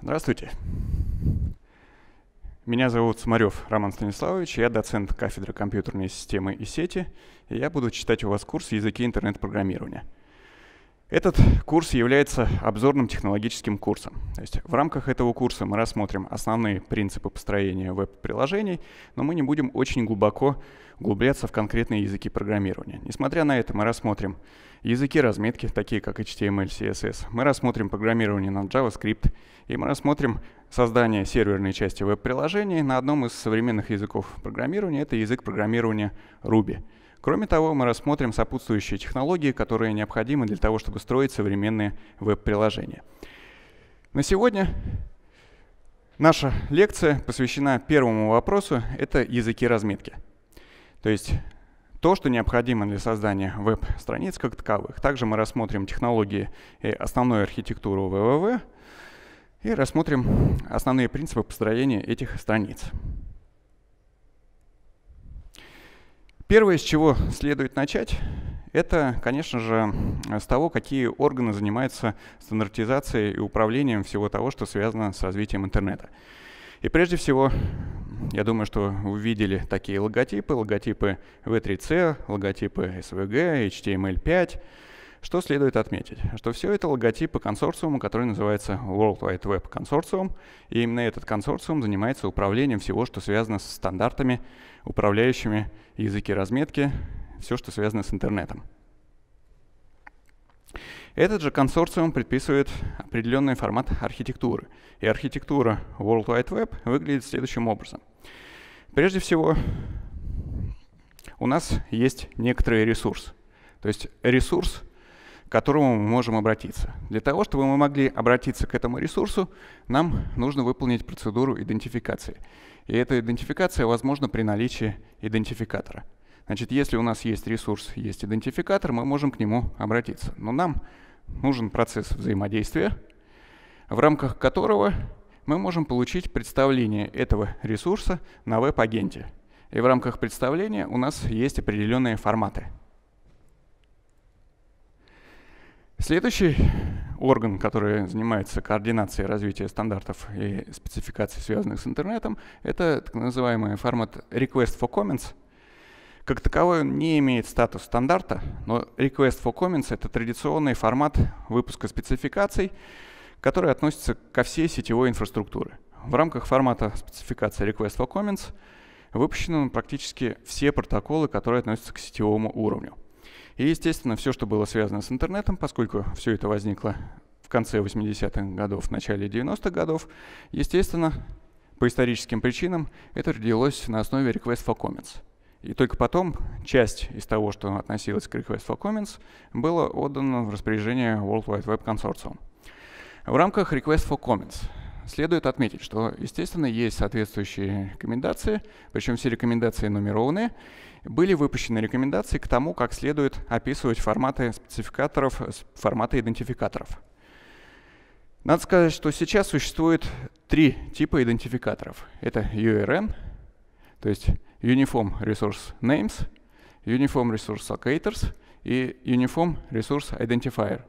Здравствуйте. Меня зовут Смарев Роман Станиславович, я доцент кафедры компьютерной системы и сети, и я буду читать у вас курс «Языки интернет-программирования». Этот курс является обзорным технологическим курсом. То есть в рамках этого курса мы рассмотрим основные принципы построения веб-приложений, но мы не будем очень глубоко углубляться в конкретные языки программирования. Несмотря на это, мы рассмотрим языки разметки, такие как HTML, CSS, мы рассмотрим программирование на JavaScript, и мы рассмотрим создание серверной части веб-приложений на одном из современных языков программирования, это язык программирования Ruby — Кроме того, мы рассмотрим сопутствующие технологии, которые необходимы для того, чтобы строить современные веб-приложения. На сегодня наша лекция посвящена первому вопросу — это языки разметки. То есть то, что необходимо для создания веб-страниц как таковых. Также мы рассмотрим технологии и основную архитектуру ВВВ и рассмотрим основные принципы построения этих страниц. Первое, с чего следует начать, это, конечно же, с того, какие органы занимаются стандартизацией и управлением всего того, что связано с развитием интернета. И прежде всего, я думаю, что вы видели такие логотипы, логотипы V3C, логотипы SVG, HTML5, что следует отметить? Что все это логотипы консорциума, который называется World Wide Web Consortium, и именно этот консорциум занимается управлением всего, что связано с стандартами, управляющими языки разметки, все, что связано с интернетом. Этот же консорциум предписывает определенный формат архитектуры. И архитектура World Wide Web выглядит следующим образом. Прежде всего, у нас есть некоторый ресурс. То есть ресурс к которому мы можем обратиться. Для того, чтобы мы могли обратиться к этому ресурсу, нам нужно выполнить процедуру идентификации. И эта идентификация возможна при наличии идентификатора. Значит, если у нас есть ресурс, есть идентификатор, мы можем к нему обратиться. Но нам нужен процесс взаимодействия, в рамках которого мы можем получить представление этого ресурса на веб-агенте. И в рамках представления у нас есть определенные форматы – Следующий орган, который занимается координацией развития стандартов и спецификаций, связанных с интернетом, это так называемый формат Request for Comments. Как таковой он не имеет статус стандарта, но Request for Comments — это традиционный формат выпуска спецификаций, который относится ко всей сетевой инфраструктуре. В рамках формата спецификации Request for Comments выпущены практически все протоколы, которые относятся к сетевому уровню — и, естественно, все, что было связано с интернетом, поскольку все это возникло в конце 80-х годов, в начале 90-х годов, естественно, по историческим причинам это родилось на основе Request for Comments. И только потом часть из того, что относилось к Request for Comments, было отдано в распоряжение World Wide Web Consortium. В рамках Request for Comments следует отметить, что, естественно, есть соответствующие рекомендации, причем все рекомендации нумерованы, были выпущены рекомендации к тому, как следует описывать форматы спецификаторов, форматы идентификаторов. Надо сказать, что сейчас существует три типа идентификаторов. Это URN, то есть Uniform Resource Names, Uniform Resource Locators и Uniform Resource Identifier.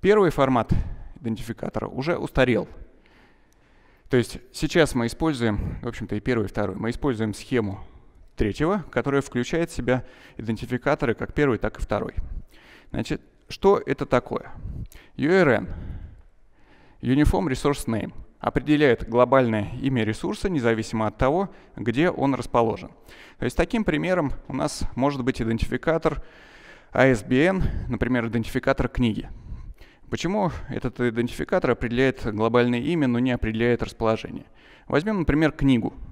Первый формат идентификатора уже устарел. То есть сейчас мы используем, в общем-то и первый, и второй, мы используем схему третьего, которое включает в себя идентификаторы как первый, так и второй. Значит, что это такое? URN – Uniform Resource Name – определяет глобальное имя ресурса, независимо от того, где он расположен. То есть таким примером у нас может быть идентификатор ISBN, а например, идентификатор книги. Почему этот идентификатор определяет глобальное имя, но не определяет расположение? Возьмем, например, книгу –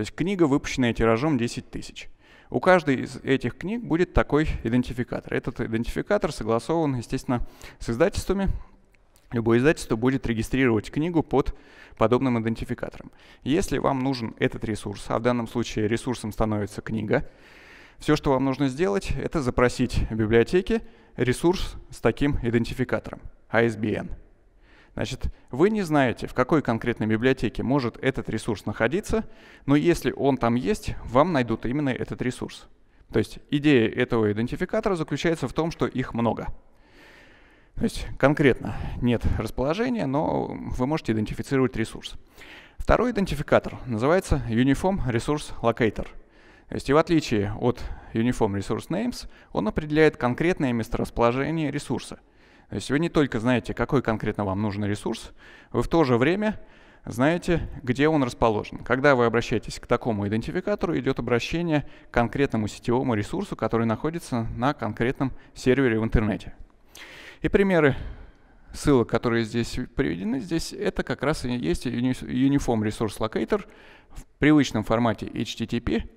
то есть книга, выпущенная тиражом 10 тысяч. У каждой из этих книг будет такой идентификатор. Этот идентификатор согласован, естественно, с издательствами. Любое издательство будет регистрировать книгу под подобным идентификатором. Если вам нужен этот ресурс, а в данном случае ресурсом становится книга, все, что вам нужно сделать, это запросить в библиотеке ресурс с таким идентификатором, ISBN. А Значит, вы не знаете, в какой конкретной библиотеке может этот ресурс находиться, но если он там есть, вам найдут именно этот ресурс. То есть идея этого идентификатора заключается в том, что их много. То есть конкретно нет расположения, но вы можете идентифицировать ресурс. Второй идентификатор называется Uniform Resource Locator. То есть и в отличие от Uniform Resource Names, он определяет конкретное месторасположение ресурса – то есть вы не только знаете, какой конкретно вам нужен ресурс, вы в то же время знаете, где он расположен. Когда вы обращаетесь к такому идентификатору, идет обращение к конкретному сетевому ресурсу, который находится на конкретном сервере в интернете. И примеры ссылок, которые здесь приведены, здесь это как раз и есть Uniform Resource Locator в привычном формате HTTP,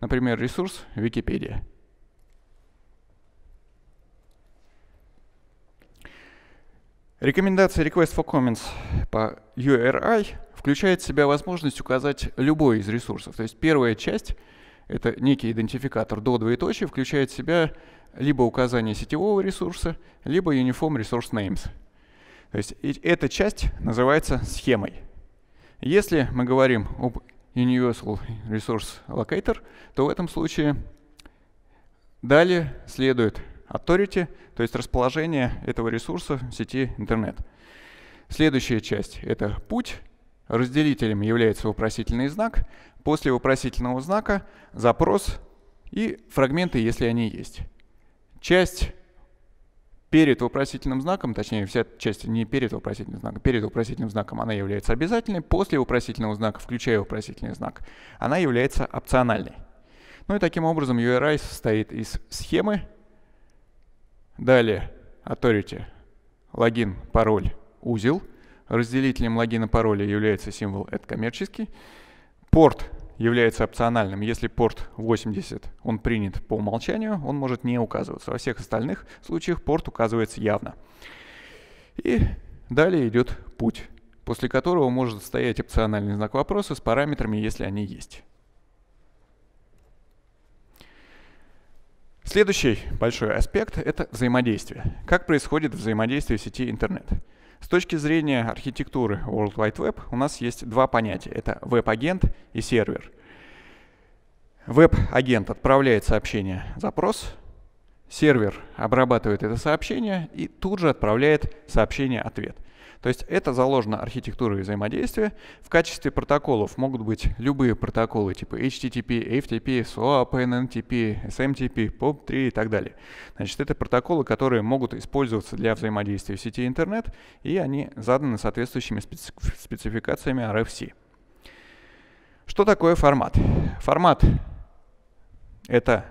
например, ресурс Википедия. Рекомендация Request for Comments по URI включает в себя возможность указать любой из ресурсов. То есть первая часть — это некий идентификатор до двоеточия, включает в себя либо указание сетевого ресурса, либо Uniform Resource Names. То есть эта часть называется схемой. Если мы говорим об Universal Resource Locator, то в этом случае далее следует authority, то есть расположение этого ресурса в сети интернет. Следующая часть — это путь. Разделителем является вопросительный знак. После вопросительного знака — запрос и фрагменты, если они есть. Часть перед вопросительным знаком, точнее, вся часть не перед вопросительным знаком, перед вопросительным знаком она является обязательной, после вопросительного знака, включая вопросительный знак, она является опциональной. Ну и таким образом URI состоит из схемы Далее Authority, логин, пароль, узел. Разделителем логина пароля является символ это коммерческий. Порт является опциональным. Если порт 80, он принят по умолчанию, он может не указываться. Во всех остальных случаях порт указывается явно. И далее идет путь, после которого может стоять опциональный знак вопроса с параметрами, если они есть. Следующий большой аспект – это взаимодействие. Как происходит взаимодействие сети интернет? С точки зрения архитектуры World Wide Web у нас есть два понятия. Это веб-агент и сервер. Веб-агент отправляет сообщение «запрос», сервер обрабатывает это сообщение и тут же отправляет сообщение «ответ». То есть это заложено архитектурой взаимодействия. В качестве протоколов могут быть любые протоколы типа HTTP, FTP, SOAP, NNTP, SMTP, POP3 и так далее. Значит, это протоколы, которые могут использоваться для взаимодействия в сети интернет, и они заданы соответствующими спецификациями RFC. Что такое формат? Формат — это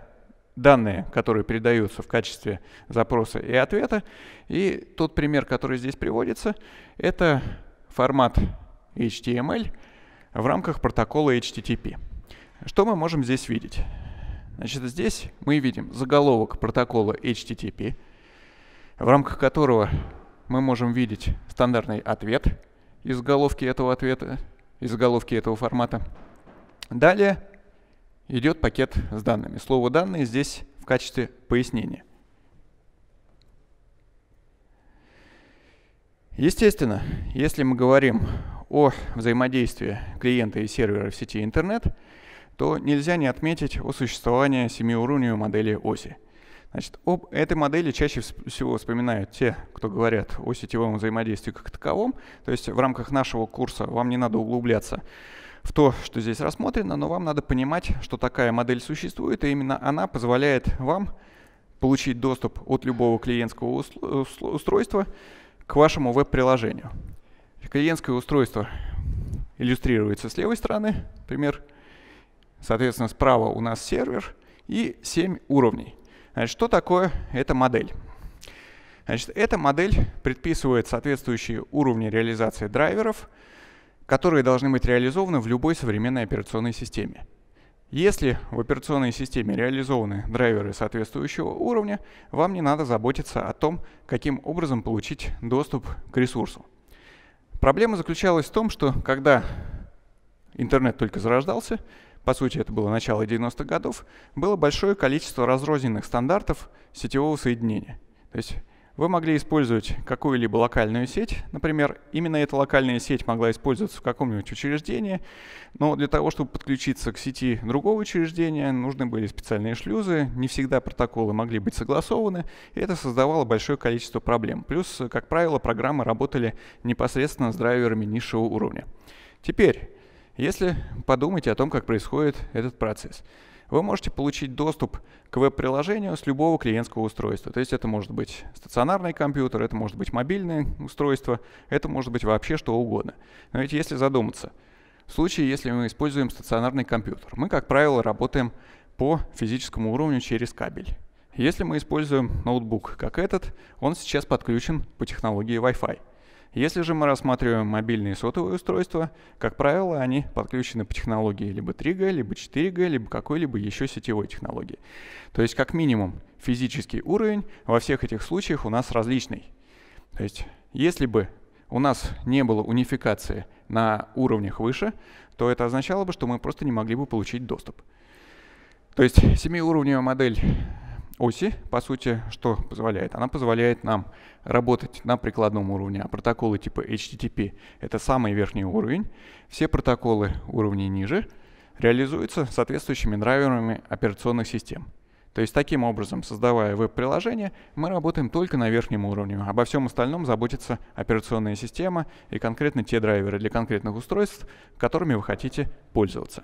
данные, которые передаются в качестве запроса и ответа. И тот пример, который здесь приводится, это формат HTML в рамках протокола HTTP. Что мы можем здесь видеть? Значит, здесь мы видим заголовок протокола HTTP, в рамках которого мы можем видеть стандартный ответ из головки этого ответа, из головки этого формата. Далее идет пакет с данными. Слово «данные» здесь в качестве пояснения. Естественно, если мы говорим о взаимодействии клиента и сервера в сети интернет, то нельзя не отметить о существовании семиуровневой модели оси. Значит, об этой модели чаще всего вспоминают те, кто говорят о сетевом взаимодействии как таковом. То есть в рамках нашего курса вам не надо углубляться в то, что здесь рассмотрено, но вам надо понимать, что такая модель существует, и именно она позволяет вам получить доступ от любого клиентского устройства к вашему веб-приложению. Клиентское устройство иллюстрируется с левой стороны, пример. Соответственно, справа у нас сервер и 7 уровней. Значит, что такое эта модель? Значит, эта модель предписывает соответствующие уровни реализации драйверов – которые должны быть реализованы в любой современной операционной системе. Если в операционной системе реализованы драйверы соответствующего уровня, вам не надо заботиться о том, каким образом получить доступ к ресурсу. Проблема заключалась в том, что когда интернет только зарождался, по сути это было начало 90-х годов, было большое количество разрозненных стандартов сетевого соединения. То есть вы могли использовать какую-либо локальную сеть, например, именно эта локальная сеть могла использоваться в каком-нибудь учреждении, но для того, чтобы подключиться к сети другого учреждения, нужны были специальные шлюзы, не всегда протоколы могли быть согласованы, и это создавало большое количество проблем. Плюс, как правило, программы работали непосредственно с драйверами низшего уровня. Теперь, если подумать о том, как происходит этот процесс вы можете получить доступ к веб-приложению с любого клиентского устройства. То есть это может быть стационарный компьютер, это может быть мобильное устройство, это может быть вообще что угодно. Но ведь если задуматься, в случае, если мы используем стационарный компьютер, мы, как правило, работаем по физическому уровню через кабель. Если мы используем ноутбук как этот, он сейчас подключен по технологии Wi-Fi. Если же мы рассматриваем мобильные сотовые устройства, как правило, они подключены по технологии либо 3G, либо 4G, либо какой-либо еще сетевой технологии. То есть как минимум физический уровень во всех этих случаях у нас различный. То есть если бы у нас не было унификации на уровнях выше, то это означало бы, что мы просто не могли бы получить доступ. То есть семиуровневая модель оси, по сути, что позволяет? Она позволяет нам работать на прикладном уровне, а протоколы типа HTTP — это самый верхний уровень. Все протоколы уровней ниже реализуются соответствующими драйверами операционных систем. То есть таким образом, создавая веб-приложение, мы работаем только на верхнем уровне. Обо всем остальном заботится операционная система и конкретно те драйверы для конкретных устройств, которыми вы хотите пользоваться.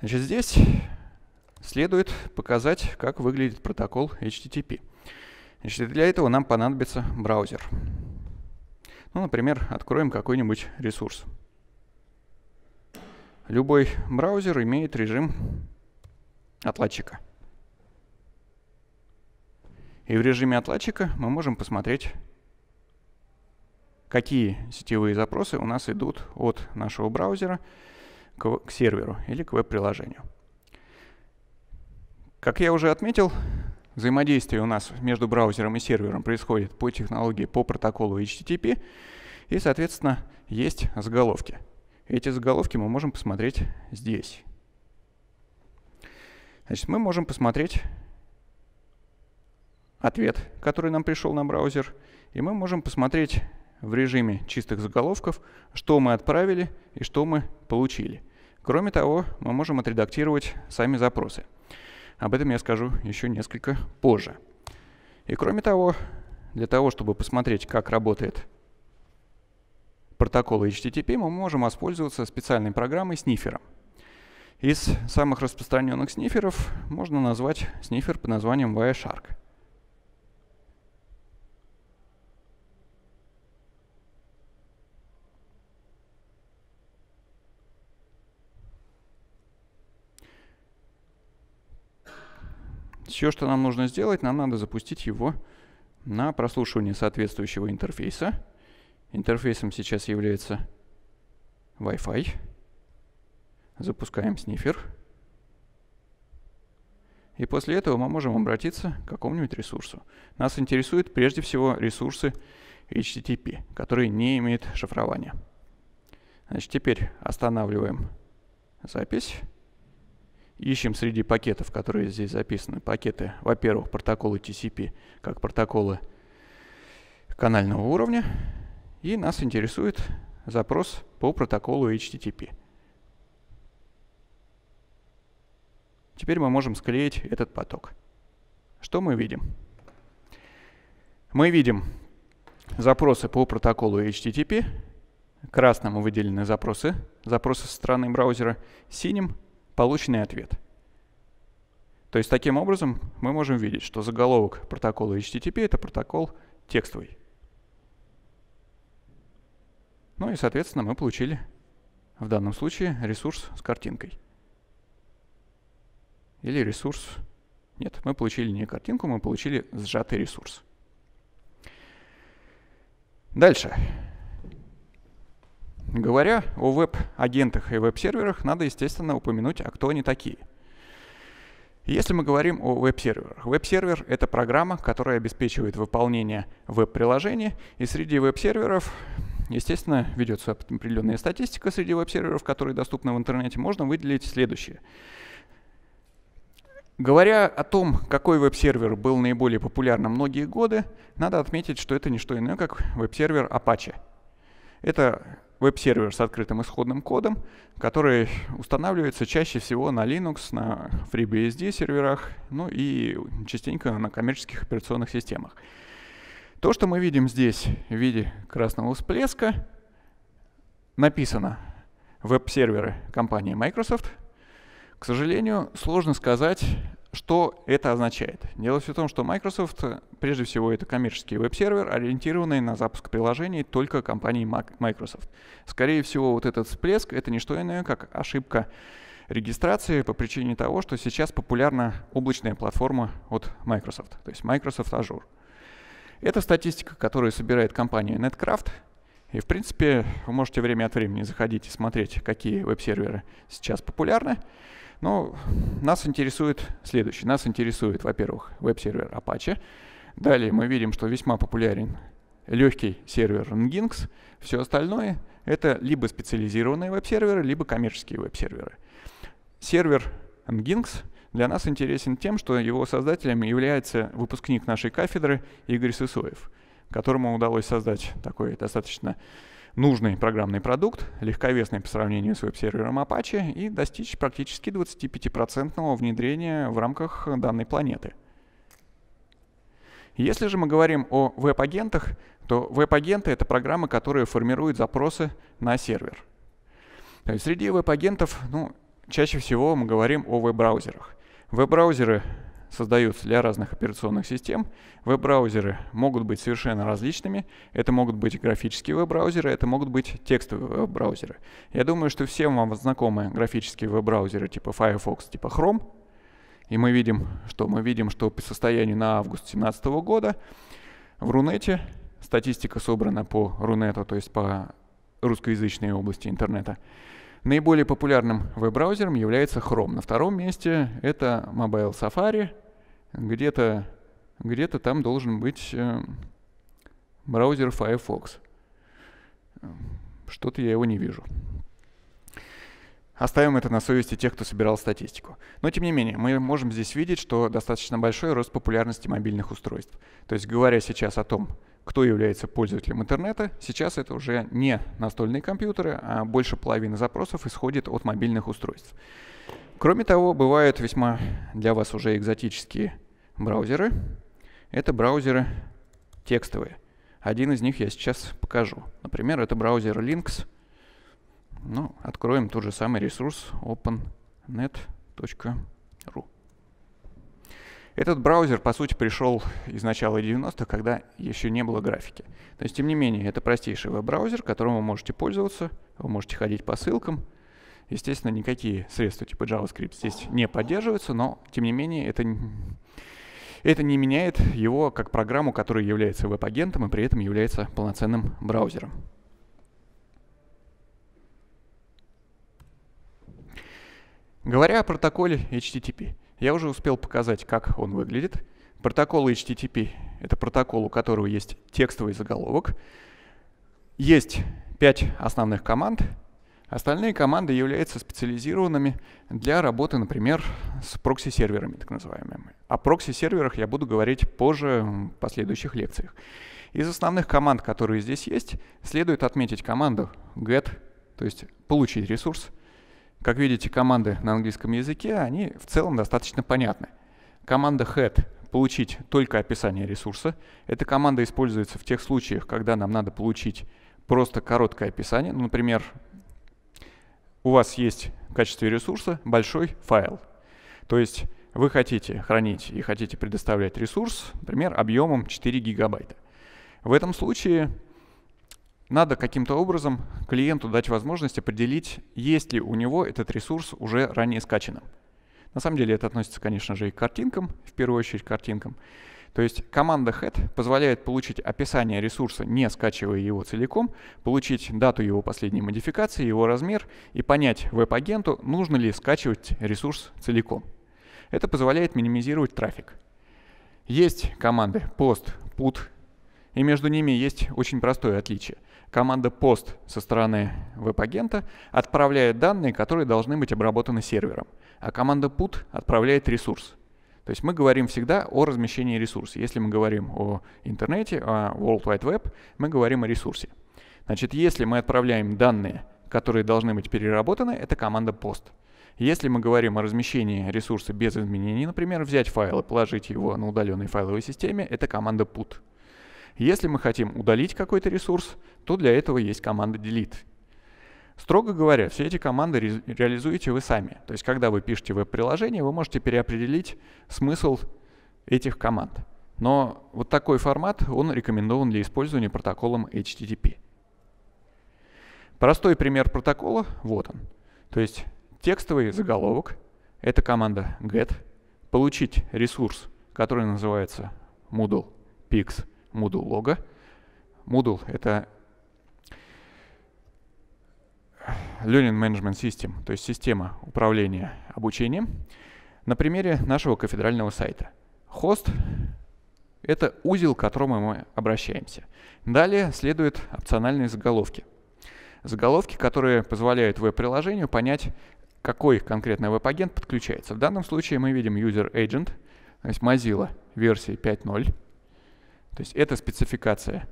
Значит, здесь следует показать, как выглядит протокол HTTP. Значит, для этого нам понадобится браузер. Ну, например, откроем какой-нибудь ресурс. Любой браузер имеет режим отладчика. И в режиме отладчика мы можем посмотреть, какие сетевые запросы у нас идут от нашего браузера к, серверу или к веб-приложению. Как я уже отметил, взаимодействие у нас между браузером и сервером происходит по технологии, по протоколу HTTP, и, соответственно, есть заголовки. Эти заголовки мы можем посмотреть здесь. Значит, мы можем посмотреть ответ, который нам пришел на браузер, и мы можем посмотреть в режиме чистых заголовков, что мы отправили и что мы получили. Кроме того, мы можем отредактировать сами запросы. Об этом я скажу еще несколько позже. И кроме того, для того, чтобы посмотреть, как работает протокол HTTP, мы можем воспользоваться специальной программой снифером. Из самых распространенных сниферов можно назвать снифер под названием Wireshark. Все, что нам нужно сделать, нам надо запустить его на прослушивание соответствующего интерфейса. Интерфейсом сейчас является Wi-Fi. Запускаем снифер. И после этого мы можем обратиться к какому-нибудь ресурсу. Нас интересуют прежде всего ресурсы HTTP, которые не имеют шифрования. Значит, теперь останавливаем запись. Ищем среди пакетов, которые здесь записаны. Пакеты, во-первых, протоколы TCP, как протоколы канального уровня. И нас интересует запрос по протоколу HTTP. Теперь мы можем склеить этот поток. Что мы видим? Мы видим запросы по протоколу HTTP. Красным выделены запросы, запросы со стороны браузера. Синим полученный ответ. То есть таким образом мы можем видеть, что заголовок протокола HTTP это протокол текстовый. Ну и, соответственно, мы получили в данном случае ресурс с картинкой. Или ресурс... Нет, мы получили не картинку, мы получили сжатый ресурс. Дальше. Говоря о веб-агентах и веб-серверах, надо, естественно, упомянуть, а кто они такие. Если мы говорим о веб-серверах, веб-сервер — это программа, которая обеспечивает выполнение веб-приложения, и среди веб-серверов Естественно, ведется определенная статистика среди веб-серверов, которые доступны в интернете, можно выделить следующее. Говоря о том, какой веб-сервер был наиболее популярным многие годы, надо отметить, что это не что иное, как веб-сервер Apache. Это веб-сервер с открытым исходным кодом, который устанавливается чаще всего на Linux, на FreeBSD серверах, ну и частенько на коммерческих операционных системах. То, что мы видим здесь в виде красного всплеска, написано веб-серверы компании Microsoft. К сожалению, сложно сказать, что это означает? Дело все в том, что Microsoft, прежде всего, это коммерческий веб-сервер, ориентированный на запуск приложений только компании Microsoft. Скорее всего, вот этот всплеск — это не что иное, как ошибка регистрации по причине того, что сейчас популярна облачная платформа от Microsoft, то есть Microsoft Azure. Это статистика, которую собирает компания Netcraft, и, в принципе, вы можете время от времени заходить и смотреть, какие веб-серверы сейчас популярны. Но нас интересует следующее. Нас интересует, во-первых, веб-сервер Apache. Далее мы видим, что весьма популярен легкий сервер Nginx. Все остальное — это либо специализированные веб-серверы, либо коммерческие веб-серверы. Сервер Nginx для нас интересен тем, что его создателем является выпускник нашей кафедры Игорь Сысоев, которому удалось создать такой достаточно нужный программный продукт, легковесный по сравнению с веб-сервером Apache, и достичь практически 25% внедрения в рамках данной планеты. Если же мы говорим о веб-агентах, то веб-агенты — это программы, которые формируют запросы на сервер. То есть среди веб-агентов ну, чаще всего мы говорим о веб-браузерах. Веб-браузеры создаются для разных операционных систем. Веб-браузеры могут быть совершенно различными. Это могут быть графические веб-браузеры, это могут быть текстовые веб-браузеры. Я думаю, что всем вам знакомы графические веб-браузеры типа Firefox, типа Chrome. И мы видим, что мы видим, что по состоянию на август 2017 года в Рунете статистика собрана по Рунету, то есть по русскоязычной области интернета. Наиболее популярным веб-браузером является Chrome. На втором месте это Mobile Safari. Где-то где там должен быть э, браузер Firefox. Что-то я его не вижу. Оставим это на совести тех, кто собирал статистику. Но тем не менее, мы можем здесь видеть, что достаточно большой рост популярности мобильных устройств. То есть говоря сейчас о том, кто является пользователем интернета. Сейчас это уже не настольные компьютеры, а больше половины запросов исходит от мобильных устройств. Кроме того, бывают весьма для вас уже экзотические браузеры. Это браузеры текстовые. Один из них я сейчас покажу. Например, это браузер Lynx. Ну, откроем тот же самый ресурс opennet.ru. Этот браузер, по сути, пришел из начала 90-х, когда еще не было графики. То есть, тем не менее, это простейший веб-браузер, которым вы можете пользоваться, вы можете ходить по ссылкам. Естественно, никакие средства типа JavaScript здесь не поддерживаются, но, тем не менее, это, это не меняет его как программу, которая является веб-агентом и при этом является полноценным браузером. Говоря о протоколе HTTP — я уже успел показать, как он выглядит. Протокол HTTP — это протокол, у которого есть текстовый заголовок. Есть пять основных команд. Остальные команды являются специализированными для работы, например, с прокси-серверами, так называемыми. О прокси-серверах я буду говорить позже в последующих лекциях. Из основных команд, которые здесь есть, следует отметить команду get, то есть получить ресурс, как видите, команды на английском языке, они в целом достаточно понятны. Команда head — получить только описание ресурса. Эта команда используется в тех случаях, когда нам надо получить просто короткое описание. Ну, например, у вас есть в качестве ресурса большой файл. То есть вы хотите хранить и хотите предоставлять ресурс, например, объемом 4 гигабайта. В этом случае надо каким-то образом клиенту дать возможность определить, есть ли у него этот ресурс уже ранее скачанным. На самом деле это относится, конечно же, и к картинкам, в первую очередь к картинкам. То есть команда head позволяет получить описание ресурса, не скачивая его целиком, получить дату его последней модификации, его размер и понять веб-агенту, нужно ли скачивать ресурс целиком. Это позволяет минимизировать трафик. Есть команды post, put, и между ними есть очень простое отличие команда POST со стороны веб-агента отправляет данные, которые должны быть обработаны сервером, а команда PUT отправляет ресурс. То есть мы говорим всегда о размещении ресурса. Если мы говорим о интернете, о World Wide Web, мы говорим о ресурсе. Значит, если мы отправляем данные, которые должны быть переработаны, это команда POST. Если мы говорим о размещении ресурса без изменений, например, взять файл и положить его на удаленной файловой системе, это команда put. Если мы хотим удалить какой-то ресурс, то для этого есть команда delete. Строго говоря, все эти команды ре реализуете вы сами. То есть, когда вы пишете веб-приложение, вы можете переопределить смысл этих команд. Но вот такой формат, он рекомендован для использования протоколом HTTP. Простой пример протокола, вот он. То есть текстовый заголовок, это команда get, получить ресурс, который называется moodle pix, Moodle лога. Moodle — это Learning Management System, то есть система управления обучением, на примере нашего кафедрального сайта. Хост — это узел, к которому мы обращаемся. Далее следуют опциональные заголовки. Заголовки, которые позволяют веб-приложению понять, какой конкретно веб-агент подключается. В данном случае мы видим User Agent, то есть Mozilla версии 5.0. То есть это спецификация,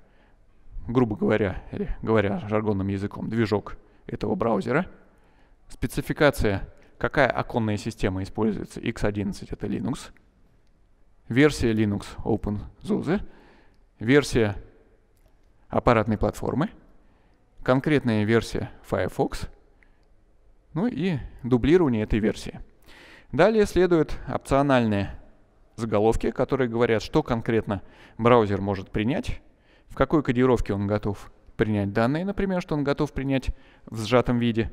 грубо говоря, или говоря жаргонным языком, движок этого браузера. Спецификация, какая оконная система используется, x11 это Linux. Версия Linux OpenSUSE. Версия аппаратной платформы. Конкретная версия Firefox. Ну и дублирование этой версии. Далее следует опциональная заголовки, которые говорят, что конкретно браузер может принять, в какой кодировке он готов принять данные, например, что он готов принять в сжатом виде,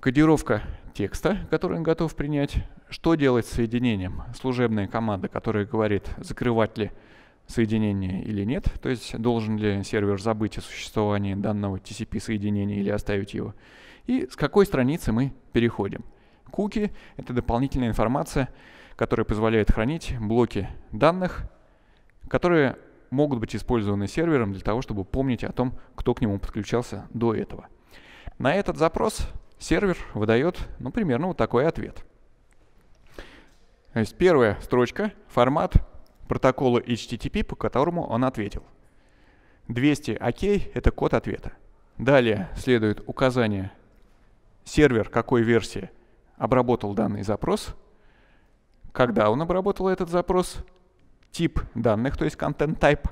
кодировка текста, который он готов принять, что делать с соединением, служебная команда, которая говорит, закрывать ли соединение или нет, то есть должен ли сервер забыть о существовании данного TCP-соединения или оставить его, и с какой страницы мы переходим. Куки — это дополнительная информация, который позволяет хранить блоки данных, которые могут быть использованы сервером для того, чтобы помнить о том, кто к нему подключался до этого. На этот запрос сервер выдает ну, примерно вот такой ответ. То есть первая строчка — формат протокола HTTP, по которому он ответил. 200 ОК — это код ответа. Далее следует указание сервер какой версии обработал данный запрос — когда он обработал этот запрос, тип данных, то есть content type.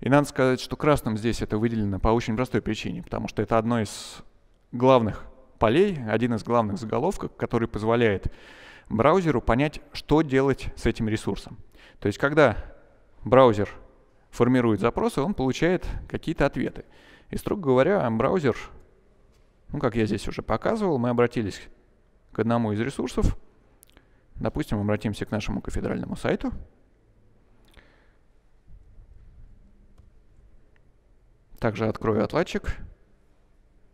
И надо сказать, что красным здесь это выделено по очень простой причине, потому что это одно из главных полей, один из главных заголовков, который позволяет браузеру понять, что делать с этим ресурсом. То есть когда браузер формирует запросы, он получает какие-то ответы. И, строго говоря, браузер, ну как я здесь уже показывал, мы обратились к одному из ресурсов, Допустим, обратимся к нашему кафедральному сайту. Также открою отладчик,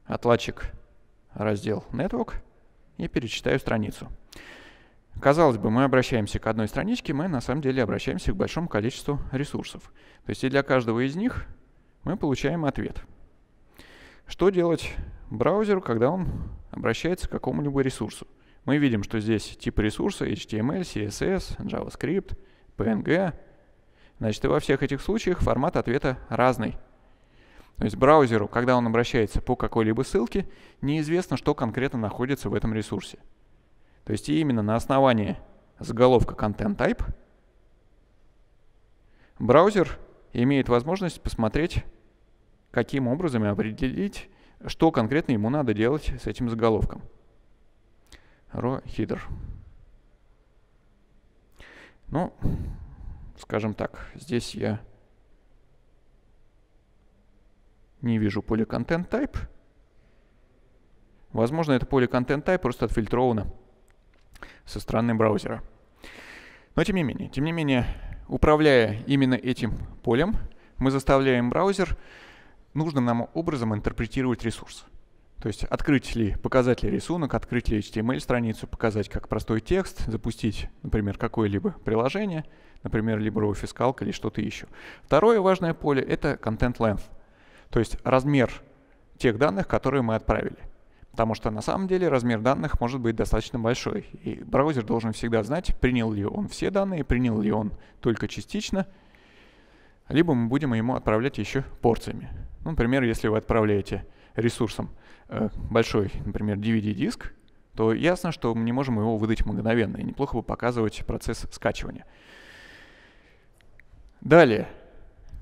отладчик раздел Network и перечитаю страницу. Казалось бы, мы обращаемся к одной страничке, мы на самом деле обращаемся к большому количеству ресурсов. То есть и для каждого из них мы получаем ответ. Что делать браузеру, когда он обращается к какому-либо ресурсу? мы видим, что здесь типы ресурса HTML, CSS, JavaScript, PNG. Значит, и во всех этих случаях формат ответа разный. То есть браузеру, когда он обращается по какой-либо ссылке, неизвестно, что конкретно находится в этом ресурсе. То есть именно на основании заголовка Content Type браузер имеет возможность посмотреть, каким образом и определить, что конкретно ему надо делать с этим заголовком ро Хидер. Ну, скажем так, здесь я не вижу поле content type. Возможно, это поле content type просто отфильтровано со стороны браузера. Но тем не менее, тем не менее, управляя именно этим полем, мы заставляем браузер нужным нам образом интерпретировать ресурс. То есть открыть ли, показать ли рисунок, открыть ли HTML-страницу, эм показать как простой текст, запустить, например, какое-либо приложение, например, LibreOffice Calc или что-то еще. Второе важное поле — это Content Length, то есть размер тех данных, которые мы отправили. Потому что на самом деле размер данных может быть достаточно большой, и браузер должен всегда знать, принял ли он все данные, принял ли он только частично, либо мы будем ему отправлять еще порциями. Ну, например, если вы отправляете ресурсом э, большой, например, DVD-диск, то ясно, что мы не можем его выдать мгновенно, и неплохо бы показывать процесс скачивания. Далее,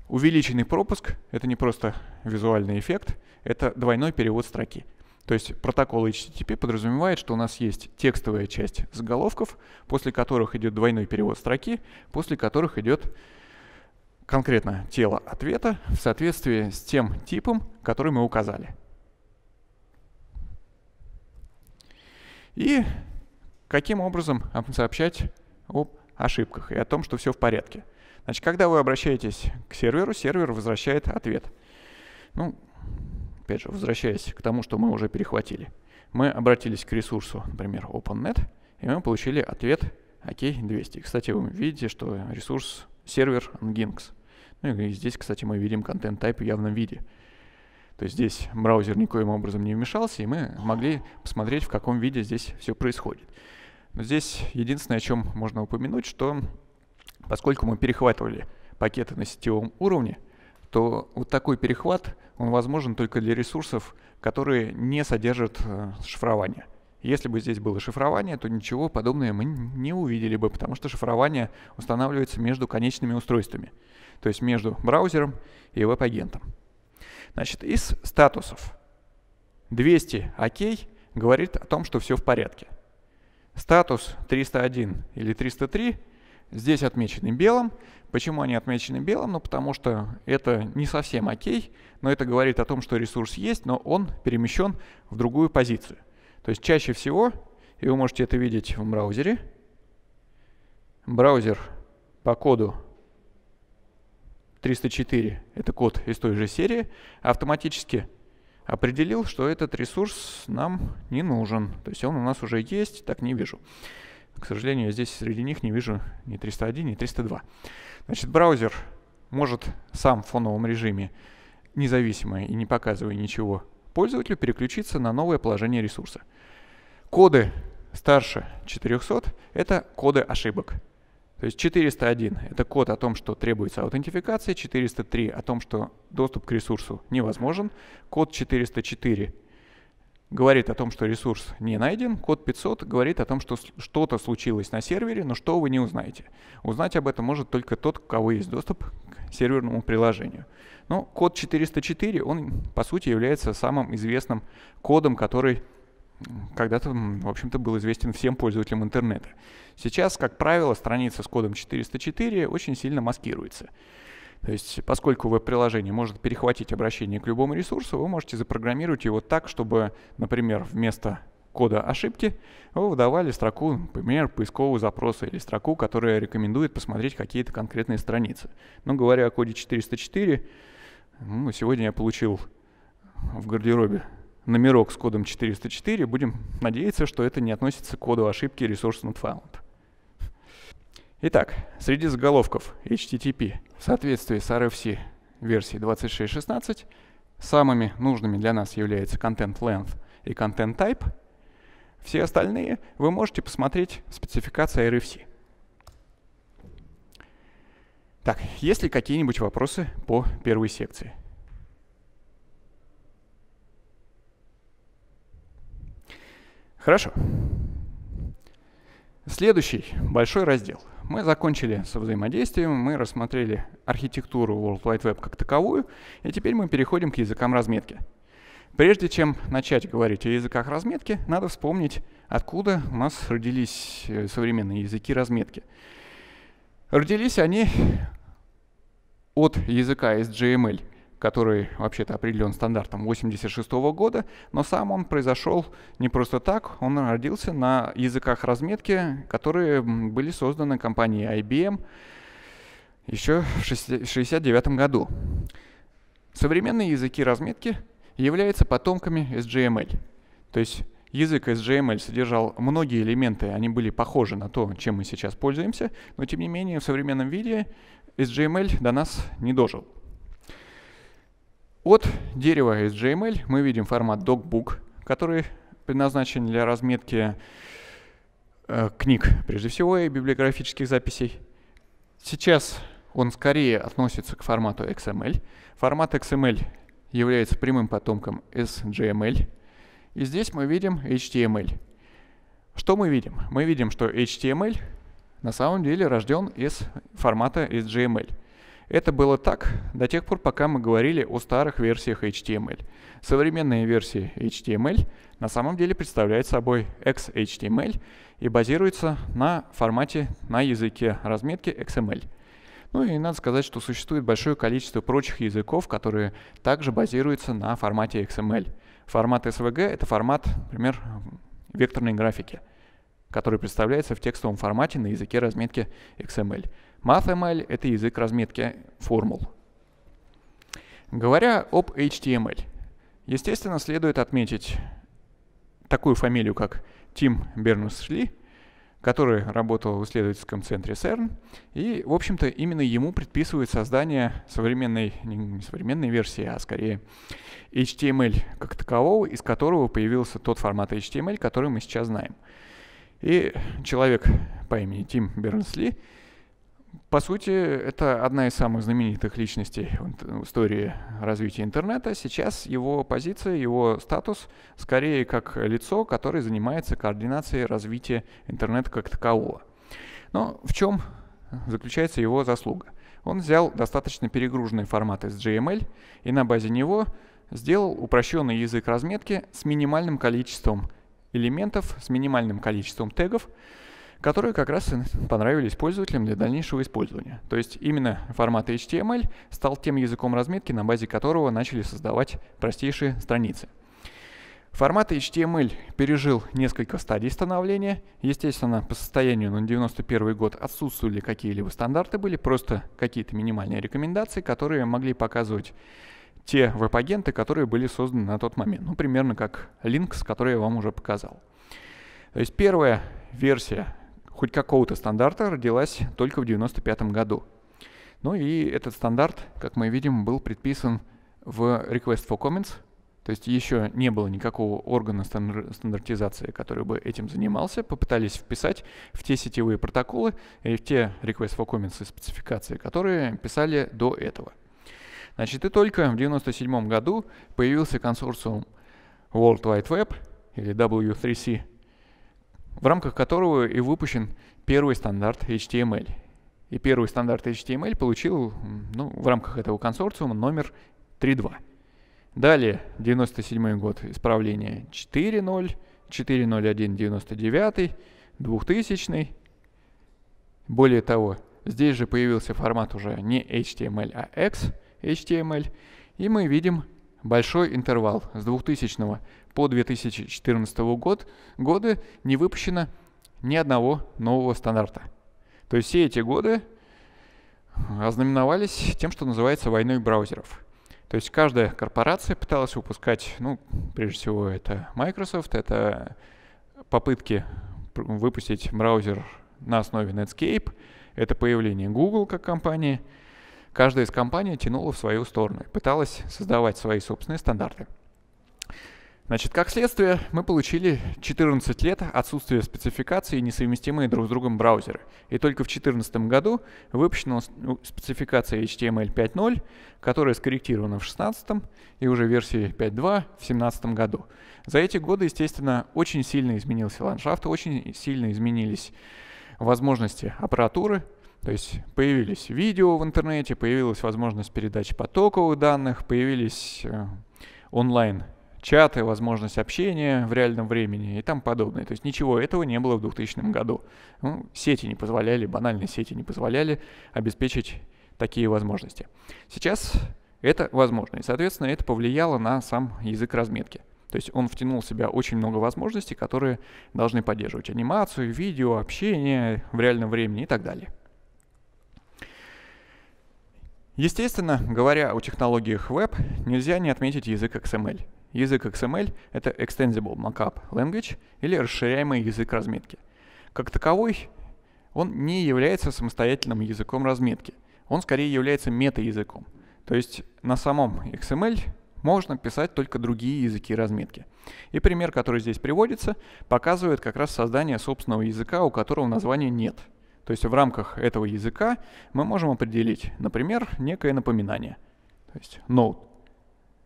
увеличенный пропуск — это не просто визуальный эффект, это двойной перевод строки. То есть протокол HTTP подразумевает, что у нас есть текстовая часть заголовков, после которых идет двойной перевод строки, после которых идет конкретно тело ответа в соответствии с тем типом, который мы указали. и каким образом сообщать об ошибках и о том, что все в порядке. Значит, когда вы обращаетесь к серверу, сервер возвращает ответ. Ну, опять же, возвращаясь к тому, что мы уже перехватили. Мы обратились к ресурсу, например, OpenNet, и мы получили ответ OK200. Кстати, вы видите, что ресурс сервер Nginx. Ну и здесь, кстати, мы видим контент-тайп в явном виде – то есть здесь браузер никоим образом не вмешался, и мы могли посмотреть, в каком виде здесь все происходит. Но здесь единственное, о чем можно упомянуть, что поскольку мы перехватывали пакеты на сетевом уровне, то вот такой перехват, он возможен только для ресурсов, которые не содержат э, шифрования. Если бы здесь было шифрование, то ничего подобного мы не увидели бы, потому что шифрование устанавливается между конечными устройствами, то есть между браузером и веб-агентом. Значит, из статусов 200 «Окей» говорит о том, что все в порядке. Статус 301 или 303 здесь отмечены белым. Почему они отмечены белым? Ну, потому что это не совсем окей, но это говорит о том, что ресурс есть, но он перемещен в другую позицию. То есть чаще всего, и вы можете это видеть в браузере, браузер по коду 304, это код из той же серии, автоматически определил, что этот ресурс нам не нужен. То есть он у нас уже есть, так не вижу. К сожалению, я здесь среди них не вижу ни 301, ни 302. Значит, браузер может сам в фоновом режиме, независимо и не показывая ничего пользователю, переключиться на новое положение ресурса. Коды старше 400 — это коды ошибок. То есть 401 – это код о том, что требуется аутентификация, 403 – о том, что доступ к ресурсу невозможен, код 404 говорит о том, что ресурс не найден, код 500 говорит о том, что что-то случилось на сервере, но что вы не узнаете. Узнать об этом может только тот, у кого есть доступ к серверному приложению. Но код 404, он по сути является самым известным кодом, который когда-то, в общем-то, был известен всем пользователям интернета. Сейчас, как правило, страница с кодом 404 очень сильно маскируется. То есть, поскольку веб-приложение может перехватить обращение к любому ресурсу, вы можете запрограммировать его так, чтобы, например, вместо кода ошибки вы выдавали строку, например, поискового запроса или строку, которая рекомендует посмотреть какие-то конкретные страницы. Но говоря о коде 404, ну, сегодня я получил в гардеробе номерок с кодом 404, будем надеяться, что это не относится к коду ошибки resource not found. Итак, среди заголовков HTTP в соответствии с RFC версии 26.16 самыми нужными для нас являются Content Length и Content Type. Все остальные вы можете посмотреть в спецификации RFC. Так, есть ли какие-нибудь вопросы по первой секции? Хорошо. Следующий большой раздел. Мы закончили со взаимодействием, мы рассмотрели архитектуру World Wide Web как таковую, и теперь мы переходим к языкам разметки. Прежде чем начать говорить о языках разметки, надо вспомнить, откуда у нас родились э, современные языки разметки. Родились они от языка SGML — который вообще-то определен стандартом 86 года, но сам он произошел не просто так, он родился на языках разметки, которые были созданы компанией IBM еще в 1969 году. Современные языки разметки являются потомками SGML. Эм то есть язык SGML эм содержал многие элементы, они были похожи на то, чем мы сейчас пользуемся, но тем не менее в современном виде SGML эм до нас не дожил. От дерева SGML мы видим формат DocBook, который предназначен для разметки э, книг, прежде всего, и библиографических записей. Сейчас он скорее относится к формату XML. Формат XML является прямым потомком SGML. И здесь мы видим HTML. Что мы видим? Мы видим, что HTML на самом деле рожден из формата SGML. Это было так до тех пор, пока мы говорили о старых версиях HTML. Современные версии HTML на самом деле представляют собой XHTML и базируются на формате, на языке разметки XML. Ну и надо сказать, что существует большое количество прочих языков, которые также базируются на формате XML. Формат SVG — это формат, например, векторной графики, который представляется в текстовом формате на языке разметки XML. MathML — это язык разметки формул. Говоря об HTML, естественно, следует отметить такую фамилию, как Тим Бернус-Шли, который работал в исследовательском центре CERN, и, в общем-то, именно ему предписывают создание современной, не современной версии, а скорее HTML как такового, из которого появился тот формат HTML, который мы сейчас знаем. И человек по имени Тим Бернс-Ли — по сути, это одна из самых знаменитых личностей в истории развития интернета. Сейчас его позиция, его статус скорее как лицо, которое занимается координацией развития интернета как такового. Но в чем заключается его заслуга? Он взял достаточно перегруженный формат из GML и на базе него сделал упрощенный язык разметки с минимальным количеством элементов, с минимальным количеством тегов, которые как раз понравились пользователям для дальнейшего использования. То есть именно формат HTML стал тем языком разметки, на базе которого начали создавать простейшие страницы. Формат HTML пережил несколько стадий становления. Естественно, по состоянию на 91 год отсутствовали какие-либо стандарты, были просто какие-то минимальные рекомендации, которые могли показывать те веб-агенты, которые были созданы на тот момент. Ну, примерно как Linux, который я вам уже показал. То есть первая версия хоть какого-то стандарта родилась только в 1995 году. Ну и этот стандарт, как мы видим, был предписан в Request for Comments, то есть еще не было никакого органа стандартизации, который бы этим занимался. Попытались вписать в те сетевые протоколы и в те Request for Comments и спецификации, которые писали до этого. Значит, и только в 1997 году появился консорциум World Wide Web или W3C в рамках которого и выпущен первый стандарт HTML. И первый стандарт HTML получил ну, в рамках этого консорциума номер 3.2. Далее 97 год исправление 4.0, 4.01, 99, 2000. Более того, здесь же появился формат уже не HTML, а XHTML. И мы видим большой интервал с 2000 по 2014 год, годы не выпущено ни одного нового стандарта. То есть все эти годы ознаменовались тем, что называется войной браузеров. То есть каждая корпорация пыталась выпускать, ну, прежде всего это Microsoft, это попытки выпустить браузер на основе Netscape, это появление Google как компании. Каждая из компаний тянула в свою сторону и пыталась создавать свои собственные стандарты. Значит, как следствие, мы получили 14 лет отсутствия спецификации и несовместимые друг с другом браузеры. И только в 2014 году выпущена спецификация HTML 5.0, которая скорректирована в 2016 и уже версии 5.2 в 2017 году. За эти годы, естественно, очень сильно изменился ландшафт, очень сильно изменились возможности аппаратуры, то есть появились видео в интернете, появилась возможность передачи потоковых данных, появились э, онлайн чаты, возможность общения в реальном времени и там подобное. То есть ничего этого не было в 2000 году. Ну, сети не позволяли, банальные сети не позволяли обеспечить такие возможности. Сейчас это возможно, и, соответственно, это повлияло на сам язык разметки. То есть он втянул в себя очень много возможностей, которые должны поддерживать анимацию, видео, общение в реальном времени и так далее. Естественно, говоря о технологиях веб, нельзя не отметить язык XML — Язык XML — это Extensible Markup Language или расширяемый язык разметки. Как таковой, он не является самостоятельным языком разметки. Он скорее является мета-языком. То есть на самом XML можно писать только другие языки разметки. И пример, который здесь приводится, показывает как раз создание собственного языка, у которого названия нет. То есть в рамках этого языка мы можем определить, например, некое напоминание. То есть node.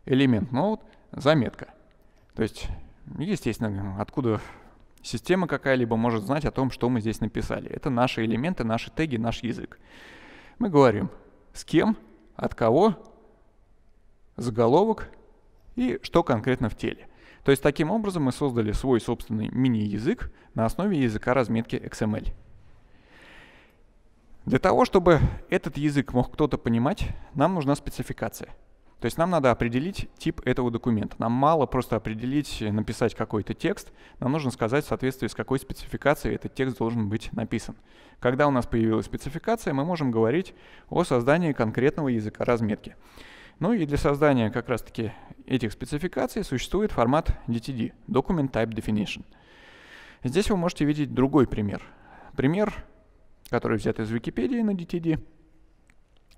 Элемент node заметка. То есть, естественно, откуда система какая-либо может знать о том, что мы здесь написали. Это наши элементы, наши теги, наш язык. Мы говорим, с кем, от кого, заголовок и что конкретно в теле. То есть таким образом мы создали свой собственный мини-язык на основе языка разметки XML. Для того, чтобы этот язык мог кто-то понимать, нам нужна спецификация. То есть нам надо определить тип этого документа. Нам мало просто определить, написать какой-то текст. Нам нужно сказать, в соответствии с какой спецификацией этот текст должен быть написан. Когда у нас появилась спецификация, мы можем говорить о создании конкретного языка разметки. Ну и для создания как раз-таки этих спецификаций существует формат DTD — Document Type Definition. Здесь вы можете видеть другой пример. Пример, который взят из Википедии на DTD.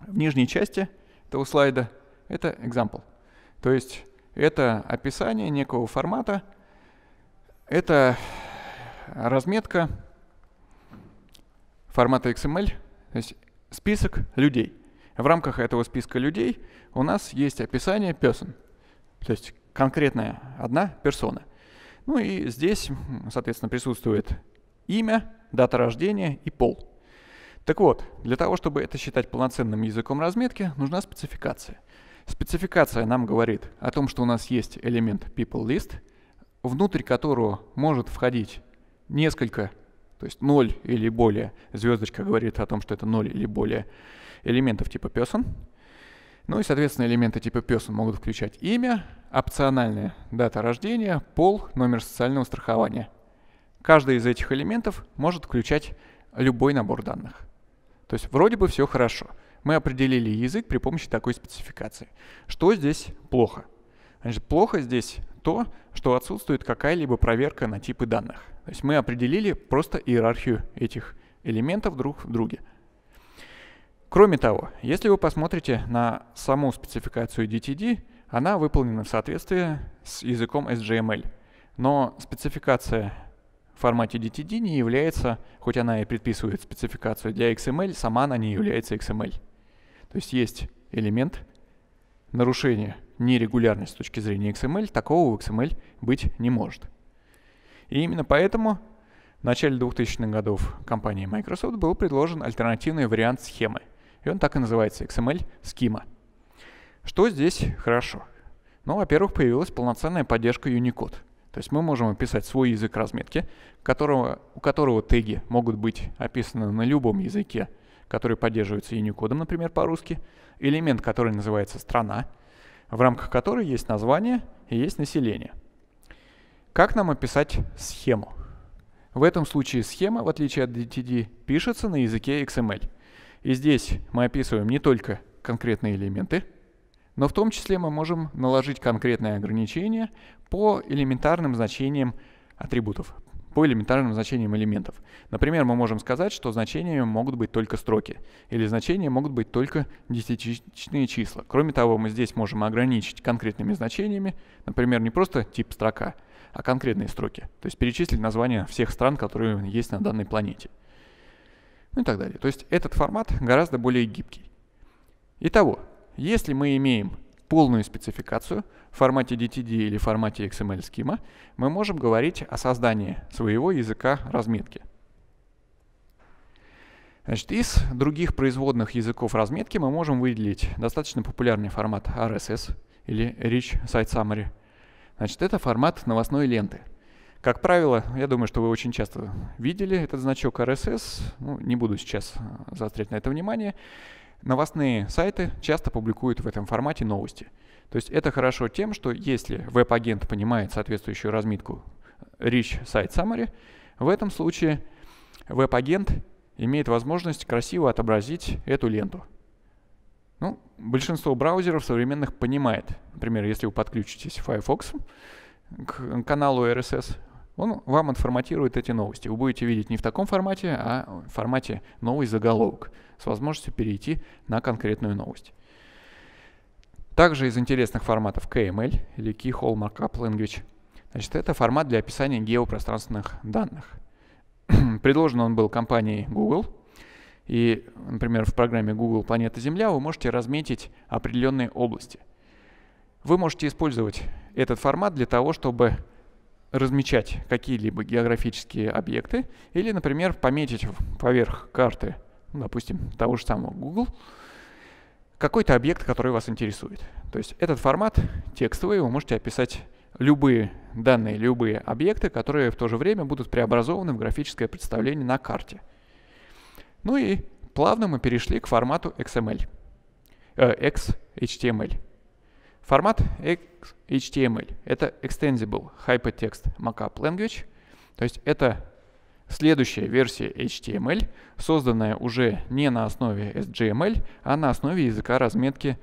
В нижней части этого слайда — это example. То есть это описание некого формата, это разметка формата XML, то есть список людей. В рамках этого списка людей у нас есть описание person, то есть конкретная одна персона. Ну и здесь, соответственно, присутствует имя, дата рождения и пол. Так вот, для того, чтобы это считать полноценным языком разметки, нужна спецификация. Спецификация нам говорит о том, что у нас есть элемент PeopleList, внутрь которого может входить несколько, то есть 0 или более, звездочка говорит о том, что это 0 или более элементов типа person. Ну и, соответственно, элементы типа person могут включать имя, опциональная дата рождения, пол, номер социального страхования. Каждый из этих элементов может включать любой набор данных. То есть вроде бы все хорошо — мы определили язык при помощи такой спецификации. Что здесь плохо? Значит, плохо здесь то, что отсутствует какая-либо проверка на типы данных. То есть мы определили просто иерархию этих элементов друг в друге. Кроме того, если вы посмотрите на саму спецификацию DTD, она выполнена в соответствии с языком SGML. Но спецификация в формате DTD не является, хоть она и предписывает спецификацию для XML, сама она не является XML. То есть есть элемент нарушения, нерегулярность с точки зрения XML, такого в XML быть не может. И именно поэтому в начале 2000-х годов компании Microsoft был предложен альтернативный вариант схемы. И он так и называется XML схема. Что здесь хорошо? Ну, во-первых, появилась полноценная поддержка Unicode. То есть мы можем описать свой язык разметки, которого, у которого теги могут быть описаны на любом языке, который поддерживается Unicode, например, по-русски, элемент, который называется «страна», в рамках которой есть название и есть население. Как нам описать схему? В этом случае схема, в отличие от DTD, пишется на языке XML. И здесь мы описываем не только конкретные элементы, но в том числе мы можем наложить конкретные ограничения по элементарным значениям атрибутов, по элементарным значениям элементов. Например, мы можем сказать, что значениями могут быть только строки, или значения могут быть только десятичные числа. Кроме того, мы здесь можем ограничить конкретными значениями, например, не просто тип строка, а конкретные строки, то есть перечислить названия всех стран, которые есть на данной планете. Ну и так далее. То есть этот формат гораздо более гибкий. Итого, если мы имеем полную спецификацию в формате DTD или формате XML схема, мы можем говорить о создании своего языка разметки. Значит, из других производных языков разметки мы можем выделить достаточно популярный формат RSS или Rich Site Summary. Значит, это формат новостной ленты. Как правило, я думаю, что вы очень часто видели этот значок RSS. Ну, не буду сейчас заострять на это внимание новостные сайты часто публикуют в этом формате новости. То есть это хорошо тем, что если веб-агент понимает соответствующую разметку Rich э, Site Summary, в этом случае веб-агент имеет возможность красиво отобразить эту ленту. Ну, большинство браузеров современных понимает. Например, если вы подключитесь Firefox к каналу RSS, он вам отформатирует эти новости. Вы будете видеть не в таком формате, а в формате новый заголовок с возможностью перейти на конкретную новость. Также из интересных форматов KML или Keyhole Markup Language. Значит, это формат для описания геопространственных данных. Предложен он был компанией Google. И, например, в программе Google «Планета Земля» вы можете разметить определенные области. Вы можете использовать этот формат для того, чтобы размечать какие-либо географические объекты или, например, пометить поверх карты ну, допустим, того же самого Google, какой-то объект, который вас интересует. То есть этот формат текстовый, вы можете описать любые данные, любые объекты, которые в то же время будут преобразованы в графическое представление на карте. Ну и плавно мы перешли к формату XML, э, XHTML. Формат XHTML — это Extensible Hypertext Markup Language, то есть это Следующая версия HTML, созданная уже не на основе SGML, а на основе языка разметки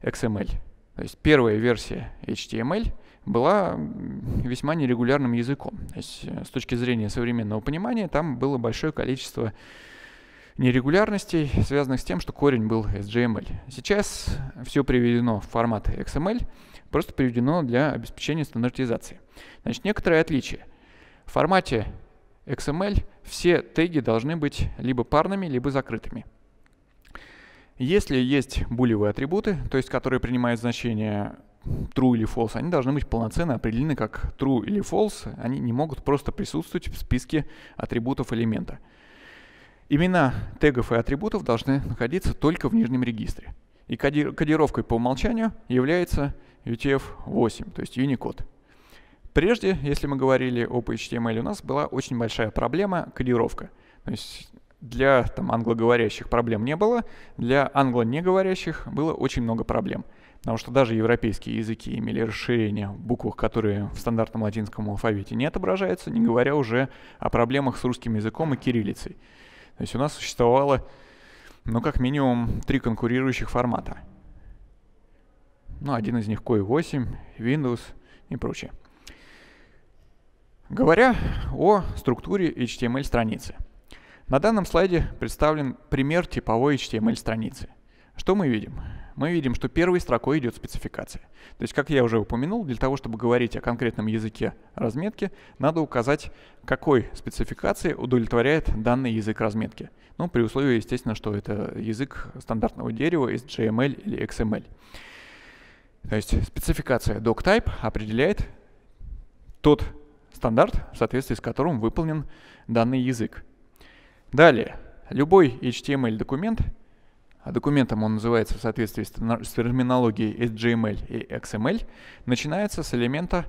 XML. То есть первая версия HTML была весьма нерегулярным языком. То есть, э, с точки зрения современного понимания там было большое количество нерегулярностей, связанных с тем, что корень был SGML. Сейчас все приведено в формат XML, просто приведено для обеспечения стандартизации. Значит, некоторые отличия. В формате XML все теги должны быть либо парными, либо закрытыми. Если есть булевые атрибуты, то есть которые принимают значение true или false, они должны быть полноценно определены как true или false, они не могут просто присутствовать в списке атрибутов элемента. Имена тегов и атрибутов должны находиться только в нижнем регистре. И кодировкой по умолчанию является UTF-8, то есть Unicode. Прежде, если мы говорили об HTML, у нас была очень большая проблема — кодировка. То есть для там, англоговорящих проблем не было, для англонеговорящих было очень много проблем. Потому что даже европейские языки имели расширение в буквах, которые в стандартном латинском алфавите не отображаются, не говоря уже о проблемах с русским языком и кириллицей. То есть у нас существовало, ну, как минимум, три конкурирующих формата. Ну, один из них COI-8, Windows и прочее. Говоря о структуре HTML эм страницы. На данном слайде представлен пример типовой HTML эм страницы. Что мы видим? Мы видим, что первой строкой идет спецификация. То есть, как я уже упомянул, для того, чтобы говорить о конкретном языке разметки, надо указать, какой спецификации удовлетворяет данный язык разметки. Ну, при условии, естественно, что это язык стандартного дерева из JML эм или XML. То есть спецификация doctype определяет тот стандарт, в соответствии с которым выполнен данный язык. Далее, любой HTML-документ, а документом он называется в соответствии с терминологией HTML и XML, начинается с элемента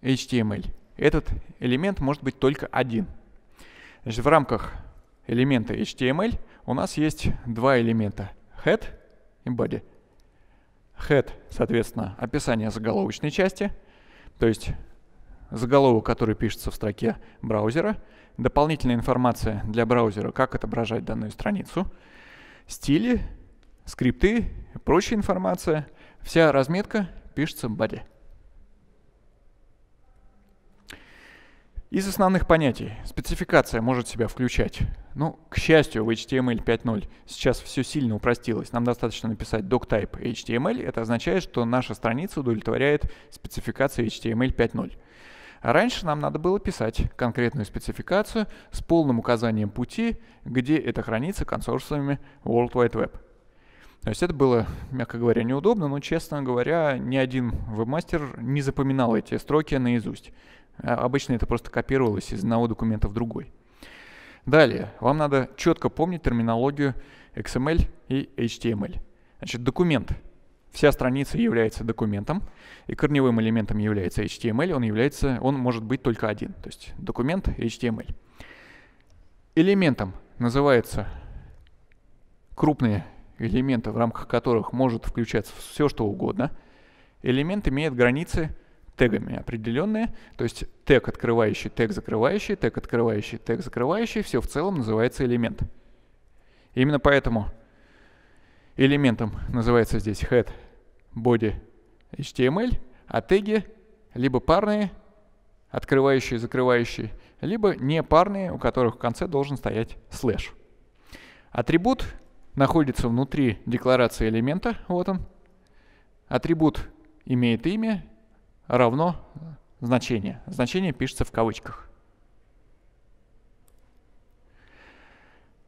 HTML. Этот элемент может быть только один. Значит, в рамках элемента HTML у нас есть два элемента — head и body. Head, соответственно, описание заголовочной части, то есть заголовок, который пишется в строке браузера, дополнительная информация для браузера, как отображать данную страницу, стили, скрипты, прочая информация. Вся разметка пишется в body. Из основных понятий спецификация может себя включать. Ну, к счастью, в HTML 5.0 сейчас все сильно упростилось. Нам достаточно написать doctype HTML. Это означает, что наша страница удовлетворяет спецификации HTML 5.0. А раньше нам надо было писать конкретную спецификацию с полным указанием пути, где это хранится консорциумами World Wide Web. То есть это было, мягко говоря, неудобно, но, честно говоря, ни один вебмастер не запоминал эти строки наизусть. А обычно это просто копировалось из одного документа в другой. Далее, вам надо четко помнить терминологию XML и HTML. Значит, документ Вся страница является документом, и корневым элементом является HTML, он, является, он может быть только один, то есть документ HTML. Элементом называются крупные элементы, в рамках которых может включаться все, что угодно. Элемент имеет границы тегами определенные, то есть тег открывающий, тег закрывающий, тег открывающий, тег закрывающий, все в целом называется элемент. Именно поэтому элементом называется здесь head body HTML, а теги либо парные, открывающие и закрывающие, либо не парные, у которых в конце должен стоять слэш. Атрибут находится внутри декларации элемента, вот он. Атрибут имеет имя равно значение. Значение пишется в кавычках.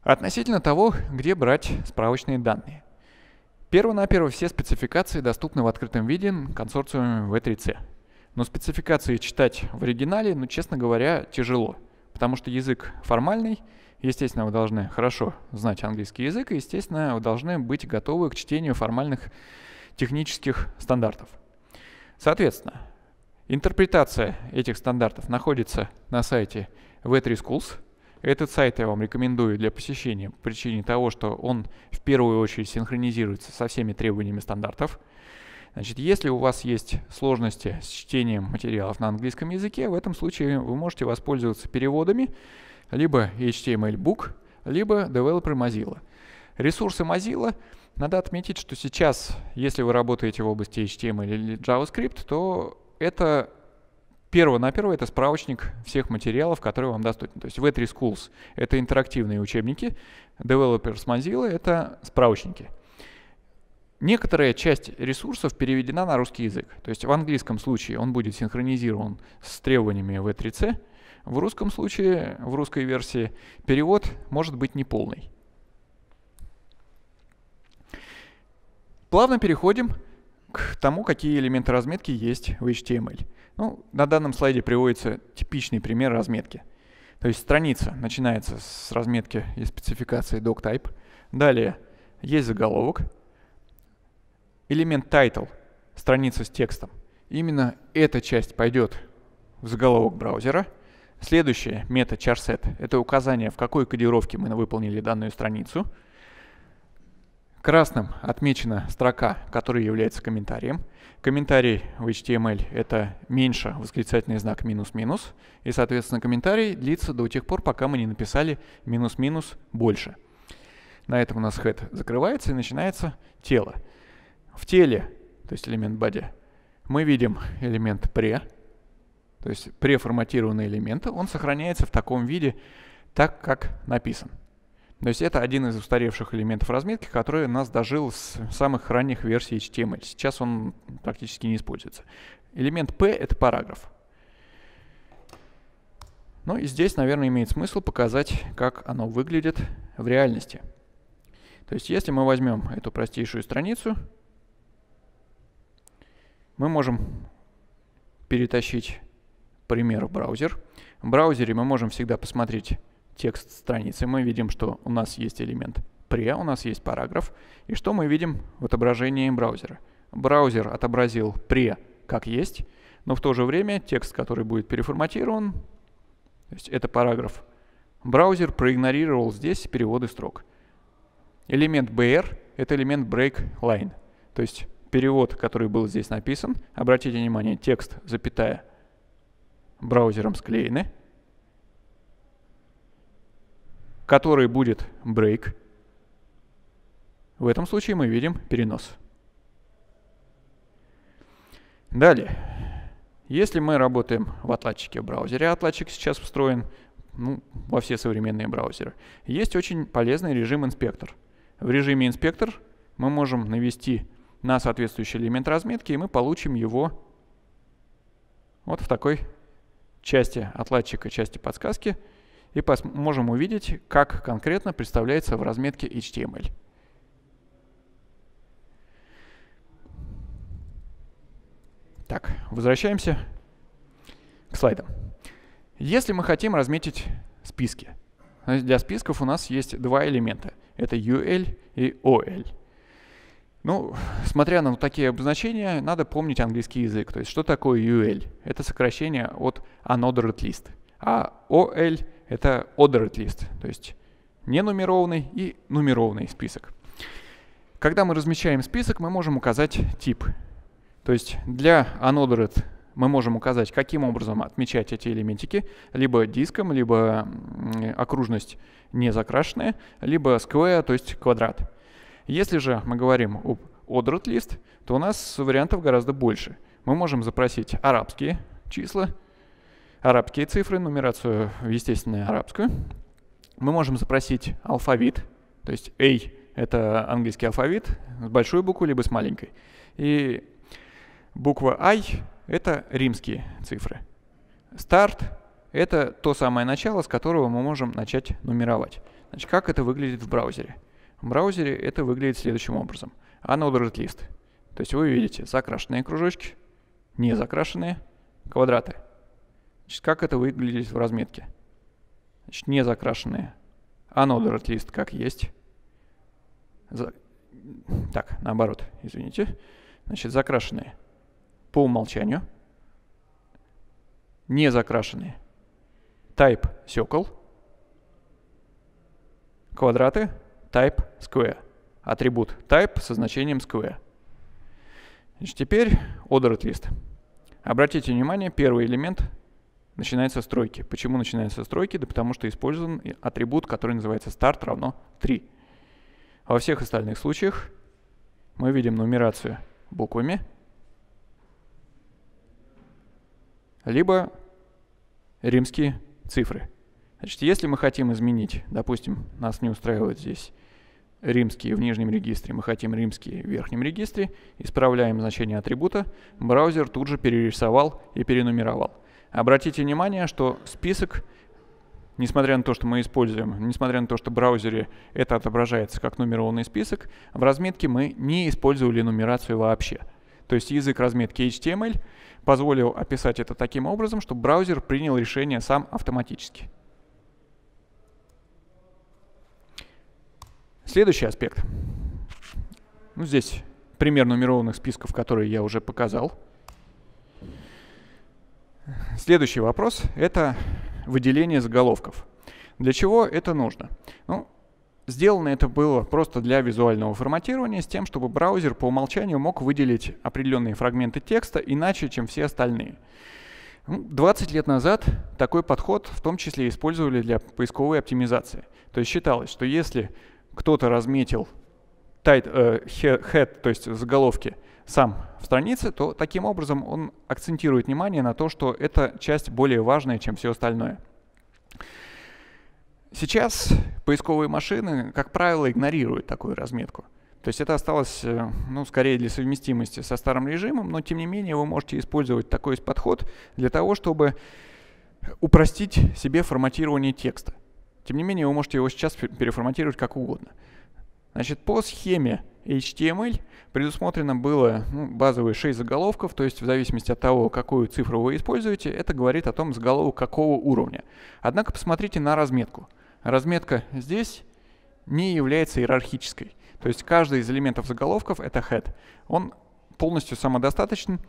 Относительно того, где брать справочные данные. Перво-наперво все спецификации доступны в открытом виде консорциумами V3C. Но спецификации читать в оригинале, ну, честно говоря, тяжело, потому что язык формальный, Естественно, вы должны хорошо знать английский язык, и, естественно, вы должны быть готовы к чтению формальных технических стандартов. Соответственно, интерпретация этих стандартов находится на сайте v3schools, этот сайт я вам рекомендую для посещения по причине того, что он в первую очередь синхронизируется со всеми требованиями стандартов. Значит, если у вас есть сложности с чтением материалов на английском языке, в этом случае вы можете воспользоваться переводами либо HTML Book, либо Developer Mozilla. Ресурсы Mozilla надо отметить, что сейчас, если вы работаете в области HTML или JavaScript, то это Первое на первое это справочник всех материалов, которые вам доступны. То есть V3 Schools — это интерактивные учебники, Developers Mozilla — это справочники. Некоторая часть ресурсов переведена на русский язык. То есть в английском случае он будет синхронизирован с требованиями V3C, в русском случае, в русской версии, перевод может быть неполный. Плавно переходим к тому, какие элементы разметки есть в HTML. Ну, на данном слайде приводится типичный пример разметки. То есть страница начинается с разметки и спецификации doctype. Далее есть заголовок, элемент title, страница с текстом. Именно эта часть пойдет в заголовок браузера. Следующее, мета charset, это указание, в какой кодировке мы выполнили данную страницу. Красным отмечена строка, которая является комментарием. Комментарий в HTML — это меньше восклицательный знак минус-минус, и, соответственно, комментарий длится до тех пор, пока мы не написали минус-минус больше. На этом у нас head закрывается и начинается тело. В теле, то есть элемент body, мы видим элемент pre, то есть преформатированный элемент, он сохраняется в таком виде, так как написан. То есть это один из устаревших элементов разметки, который нас дожил с самых ранних версий HTML. Сейчас он практически не используется. Элемент P — это параграф. Ну и здесь, наверное, имеет смысл показать, как оно выглядит в реальности. То есть если мы возьмем эту простейшую страницу, мы можем перетащить пример в браузер. В браузере мы можем всегда посмотреть текст страницы, мы видим, что у нас есть элемент pre, у нас есть параграф. И что мы видим в отображении браузера? Браузер отобразил pre как есть, но в то же время текст, который будет переформатирован, то есть это параграф, браузер проигнорировал здесь переводы строк. Элемент br — это элемент break line то есть перевод, который был здесь написан. Обратите внимание, текст, запятая, браузером склеены — который будет break, в этом случае мы видим перенос. Далее. Если мы работаем в отладчике в браузере, а отладчик сейчас встроен ну, во все современные браузеры, есть очень полезный режим инспектор. В режиме инспектор мы можем навести на соответствующий элемент разметки, и мы получим его вот в такой части отладчика, части подсказки – и можем увидеть, как конкретно представляется в разметке HTML. Так, возвращаемся к слайдам. Если мы хотим разметить списки, для списков у нас есть два элемента. Это UL и OL. Ну, смотря на такие обозначения, надо помнить английский язык. То есть, что такое UL? Это сокращение от Another List. А OL — это ordered list, то есть ненумерованный и нумерованный список. Когда мы размещаем список, мы можем указать тип. То есть для unordered мы можем указать, каким образом отмечать эти элементики, либо диском, либо окружность не закрашенная, либо square, то есть квадрат. Если же мы говорим об ordered list, то у нас вариантов гораздо больше. Мы можем запросить арабские числа, арабские цифры, нумерацию, естественно, арабскую. Мы можем запросить алфавит, то есть A — это английский алфавит с большой буквы либо с маленькой. И буква I — это римские цифры. Старт — это то самое начало, с которого мы можем начать нумеровать. Значит, как это выглядит в браузере? В браузере это выглядит следующим образом. Unordered list. То есть вы видите закрашенные кружочки, не закрашенные, квадраты — Значит, как это выглядит в разметке? Значит, не закрашенные. Another лист как есть. За... Так, наоборот, извините. Значит, закрашенные по умолчанию. Не закрашенные. Type circle. Квадраты type square. Атрибут type со значением square. Значит, теперь ordered list. Обратите внимание, первый элемент начинается стройки. Почему начинается стройки? Да потому что использован атрибут, который называется start равно 3. Во всех остальных случаях мы видим нумерацию буквами, либо римские цифры. Значит, если мы хотим изменить, допустим, нас не устраивает здесь римские в нижнем регистре, мы хотим римские в верхнем регистре, исправляем значение атрибута, браузер тут же перерисовал и перенумеровал. Обратите внимание, что список, несмотря на то, что мы используем, несмотря на то, что в браузере это отображается как нумерованный список, в разметке мы не использовали нумерацию вообще. То есть язык разметки HTML позволил описать это таким образом, чтобы браузер принял решение сам автоматически. Следующий аспект. Ну, здесь пример нумерованных списков, которые я уже показал. Следующий вопрос – это выделение заголовков. Для чего это нужно? Ну, сделано это было просто для визуального форматирования, с тем, чтобы браузер по умолчанию мог выделить определенные фрагменты текста иначе, чем все остальные. 20 ну, лет назад такой подход в том числе использовали для поисковой оптимизации. То есть считалось, что если кто-то разметил tight, э, head, то есть заголовки – сам в странице, то таким образом он акцентирует внимание на то, что эта часть более важная, чем все остальное. Сейчас поисковые машины, как правило, игнорируют такую разметку. То есть это осталось, э, ну, скорее для совместимости со старым режимом, но тем не менее вы можете использовать такой подход для того, чтобы упростить себе форматирование текста. Тем не менее вы можете его сейчас переформатировать как угодно. Значит, по схеме HTML предусмотрено было ну, базовые 6 заголовков, то есть в зависимости от того, какую цифру вы используете, это говорит о том заголовок какого уровня. Однако посмотрите на разметку. Разметка здесь не является иерархической. То есть каждый из элементов заголовков — это head. Он полностью самодостаточен,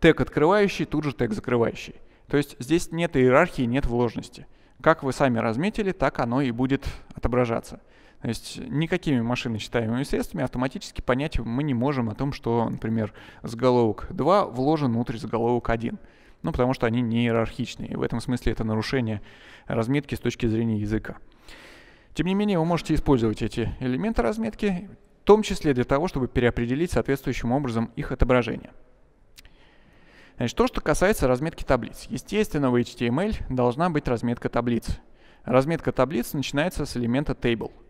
тег открывающий, тут же тег закрывающий. То есть здесь нет иерархии, нет вложенности. Как вы сами разметили, так оно и будет отображаться. То есть никакими машиночитаемыми средствами автоматически понять мы не можем о том, что, например, заголовок 2 вложен внутрь заголовок 1. Ну, потому что они не иерархичные. в этом смысле это нарушение разметки с точки зрения языка. Тем не менее, вы можете использовать эти элементы разметки, в том числе для того, чтобы переопределить соответствующим образом их отображение. Значит, то, что касается разметки таблиц. Естественно, в HTML должна быть разметка таблиц. Разметка таблиц начинается с элемента table —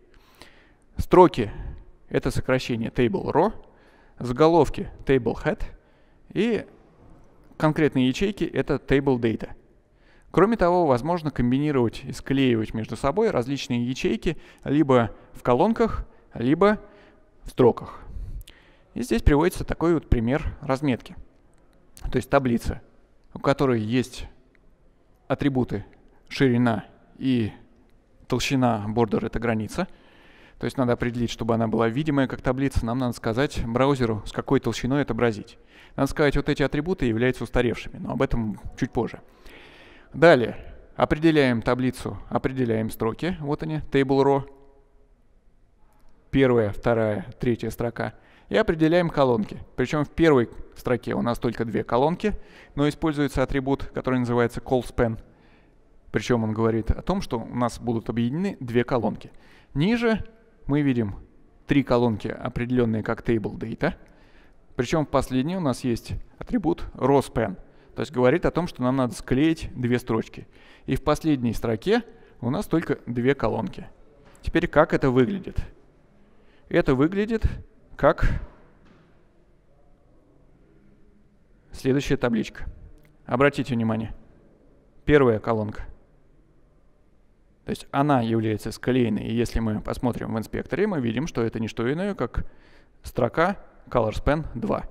Строки — это сокращение table row, заголовки — table head и конкретные ячейки — это table data. Кроме того, возможно комбинировать и склеивать между собой различные ячейки либо в колонках, либо в строках. И здесь приводится такой вот пример разметки, то есть таблица, у которой есть атрибуты ширина и толщина бордер — это граница — то есть надо определить, чтобы она была видимая как таблица, нам надо сказать браузеру, с какой толщиной отобразить. Надо сказать, вот эти атрибуты являются устаревшими, но об этом чуть позже. Далее, определяем таблицу, определяем строки, вот они, table row, первая, вторая, третья строка, и определяем колонки. Причем в первой строке у нас только две колонки, но используется атрибут, который называется callSpan. Причем он говорит о том, что у нас будут объединены две колонки. Ниже мы видим три колонки, определенные как table data. Причем в последней у нас есть атрибут rowspan, то есть говорит о том, что нам надо склеить две строчки. И в последней строке у нас только две колонки. Теперь как это выглядит? Это выглядит как следующая табличка. Обратите внимание. Первая колонка – то есть она является склеенной, и если мы посмотрим в инспекторе, мы видим, что это не что иное, как строка ColorSpan 2.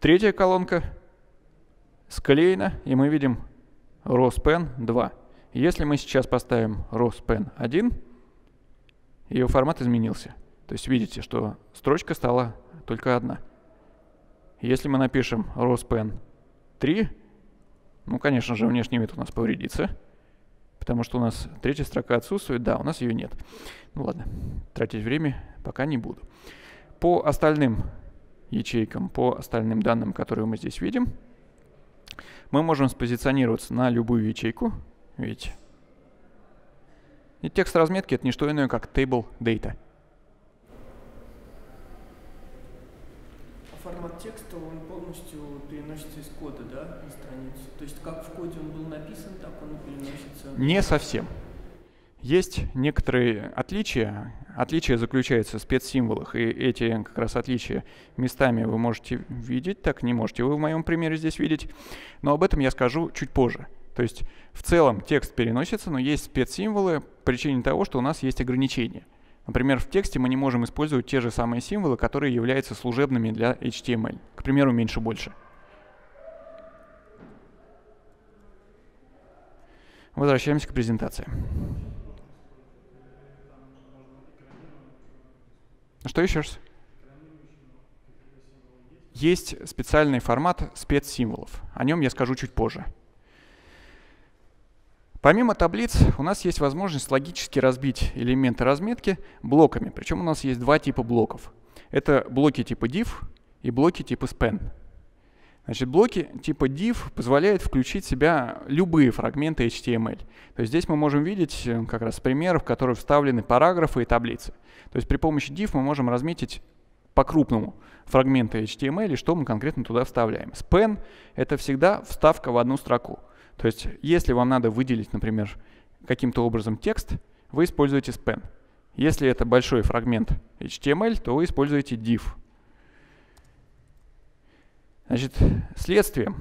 Третья колонка склеена, и мы видим ROSPEN 2. Если мы сейчас поставим ROSPEN 1, ее формат изменился. То есть видите, что строчка стала только одна. Если мы напишем ROSPEN 3, ну, конечно же, внешний вид у нас повредится, потому что у нас третья строка отсутствует. Да, у нас ее нет. Ну ладно, тратить время пока не буду. По остальным ячейкам, по остальным данным, которые мы здесь видим, мы можем спозиционироваться на любую ячейку. Видите? И текст разметки — это не что иное, как table data. А формат текста, он полностью то есть как в коде он был написан, так он и переносится? Не совсем. Есть некоторые отличия. Отличия заключаются в спецсимволах, и эти как раз отличия местами вы можете видеть, так не можете вы в моем примере здесь видеть, но об этом я скажу чуть позже. То есть в целом текст переносится, но есть спецсимволы по причине того, что у нас есть ограничения. Например, в тексте мы не можем использовать те же самые символы, которые являются служебными для HTML. К примеру, меньше-больше. Возвращаемся к презентации. Ну что еще раз? Есть специальный формат спецсимволов. О нем я скажу чуть позже. Помимо таблиц у нас есть возможность логически разбить элементы разметки блоками. Причем у нас есть два типа блоков. Это блоки типа div и блоки типа span. Значит, блоки типа div позволяют включить в себя любые фрагменты HTML. То есть здесь мы можем видеть э, как раз примеры, в которые вставлены параграфы и таблицы. То есть при помощи div мы можем разметить по-крупному фрагменты HTML и что мы конкретно туда вставляем. Span — это всегда вставка в одну строку. То есть если вам надо выделить, например, каким-то образом текст, вы используете span. Если это большой фрагмент HTML, то вы используете div — Значит, следствием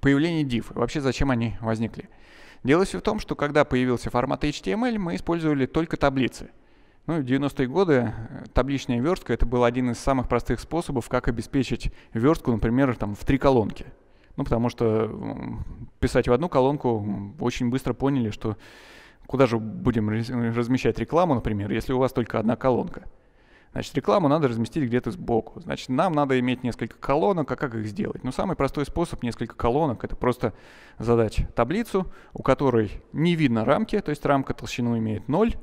появления div Вообще, зачем они возникли? Дело все в том, что когда появился формат HTML, мы использовали только таблицы. Ну, в 90-е годы э, табличная верстка это был один из самых простых способов, как обеспечить верстку, например, там, в три колонки. Ну, потому что писать в одну колонку очень быстро поняли, что куда же будем размещать рекламу, например, если у вас только одна колонка. Значит, рекламу надо разместить где-то сбоку. Значит, нам надо иметь несколько колонок, а как их сделать? Ну, самый простой способ несколько колонок — это просто задать таблицу, у которой не видно рамки, то есть рамка толщину имеет 0,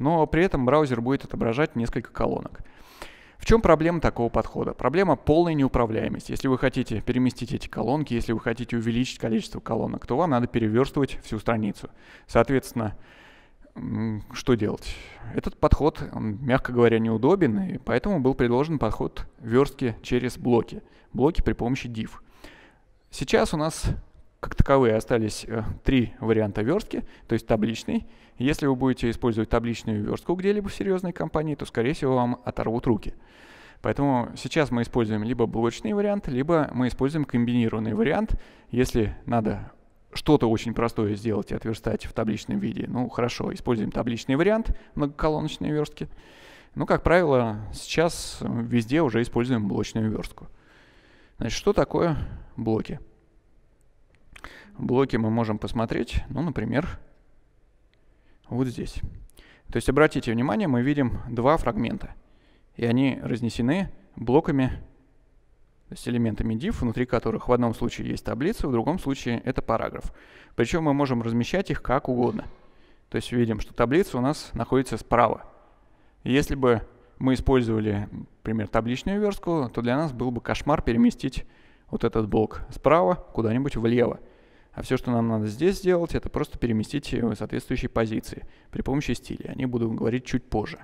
но при этом браузер будет отображать несколько колонок. В чем проблема такого подхода? Проблема полной неуправляемости. Если вы хотите переместить эти колонки, если вы хотите увеличить количество колонок, то вам надо переверстывать всю страницу. Соответственно, что делать? Этот подход, он, мягко говоря, неудобен, и поэтому был предложен подход верстки через блоки. Блоки при помощи div. Сейчас у нас как таковые остались э, три варианта верстки, то есть табличный. Если вы будете использовать табличную верстку где-либо в серьезной компании, то, скорее всего, вам оторвут руки. Поэтому сейчас мы используем либо блочный вариант, либо мы используем комбинированный вариант. Если надо что-то очень простое сделать и отверстать в табличном виде. Ну, хорошо, используем табличный вариант многоколоночной верстки. Ну как правило, сейчас везде уже используем блочную верстку. Значит, что такое блоки? Блоки мы можем посмотреть, ну, например, вот здесь. То есть, обратите внимание, мы видим два фрагмента, и они разнесены блоками то есть элементами div, внутри которых в одном случае есть таблица, в другом случае это параграф. Причем мы можем размещать их как угодно. То есть видим, что таблица у нас находится справа. Если бы мы использовали, например, табличную верстку, то для нас был бы кошмар переместить вот этот блок справа куда-нибудь влево. А все, что нам надо здесь сделать, это просто переместить в э, соответствующие позиции при помощи стиля. О ней буду говорить чуть позже.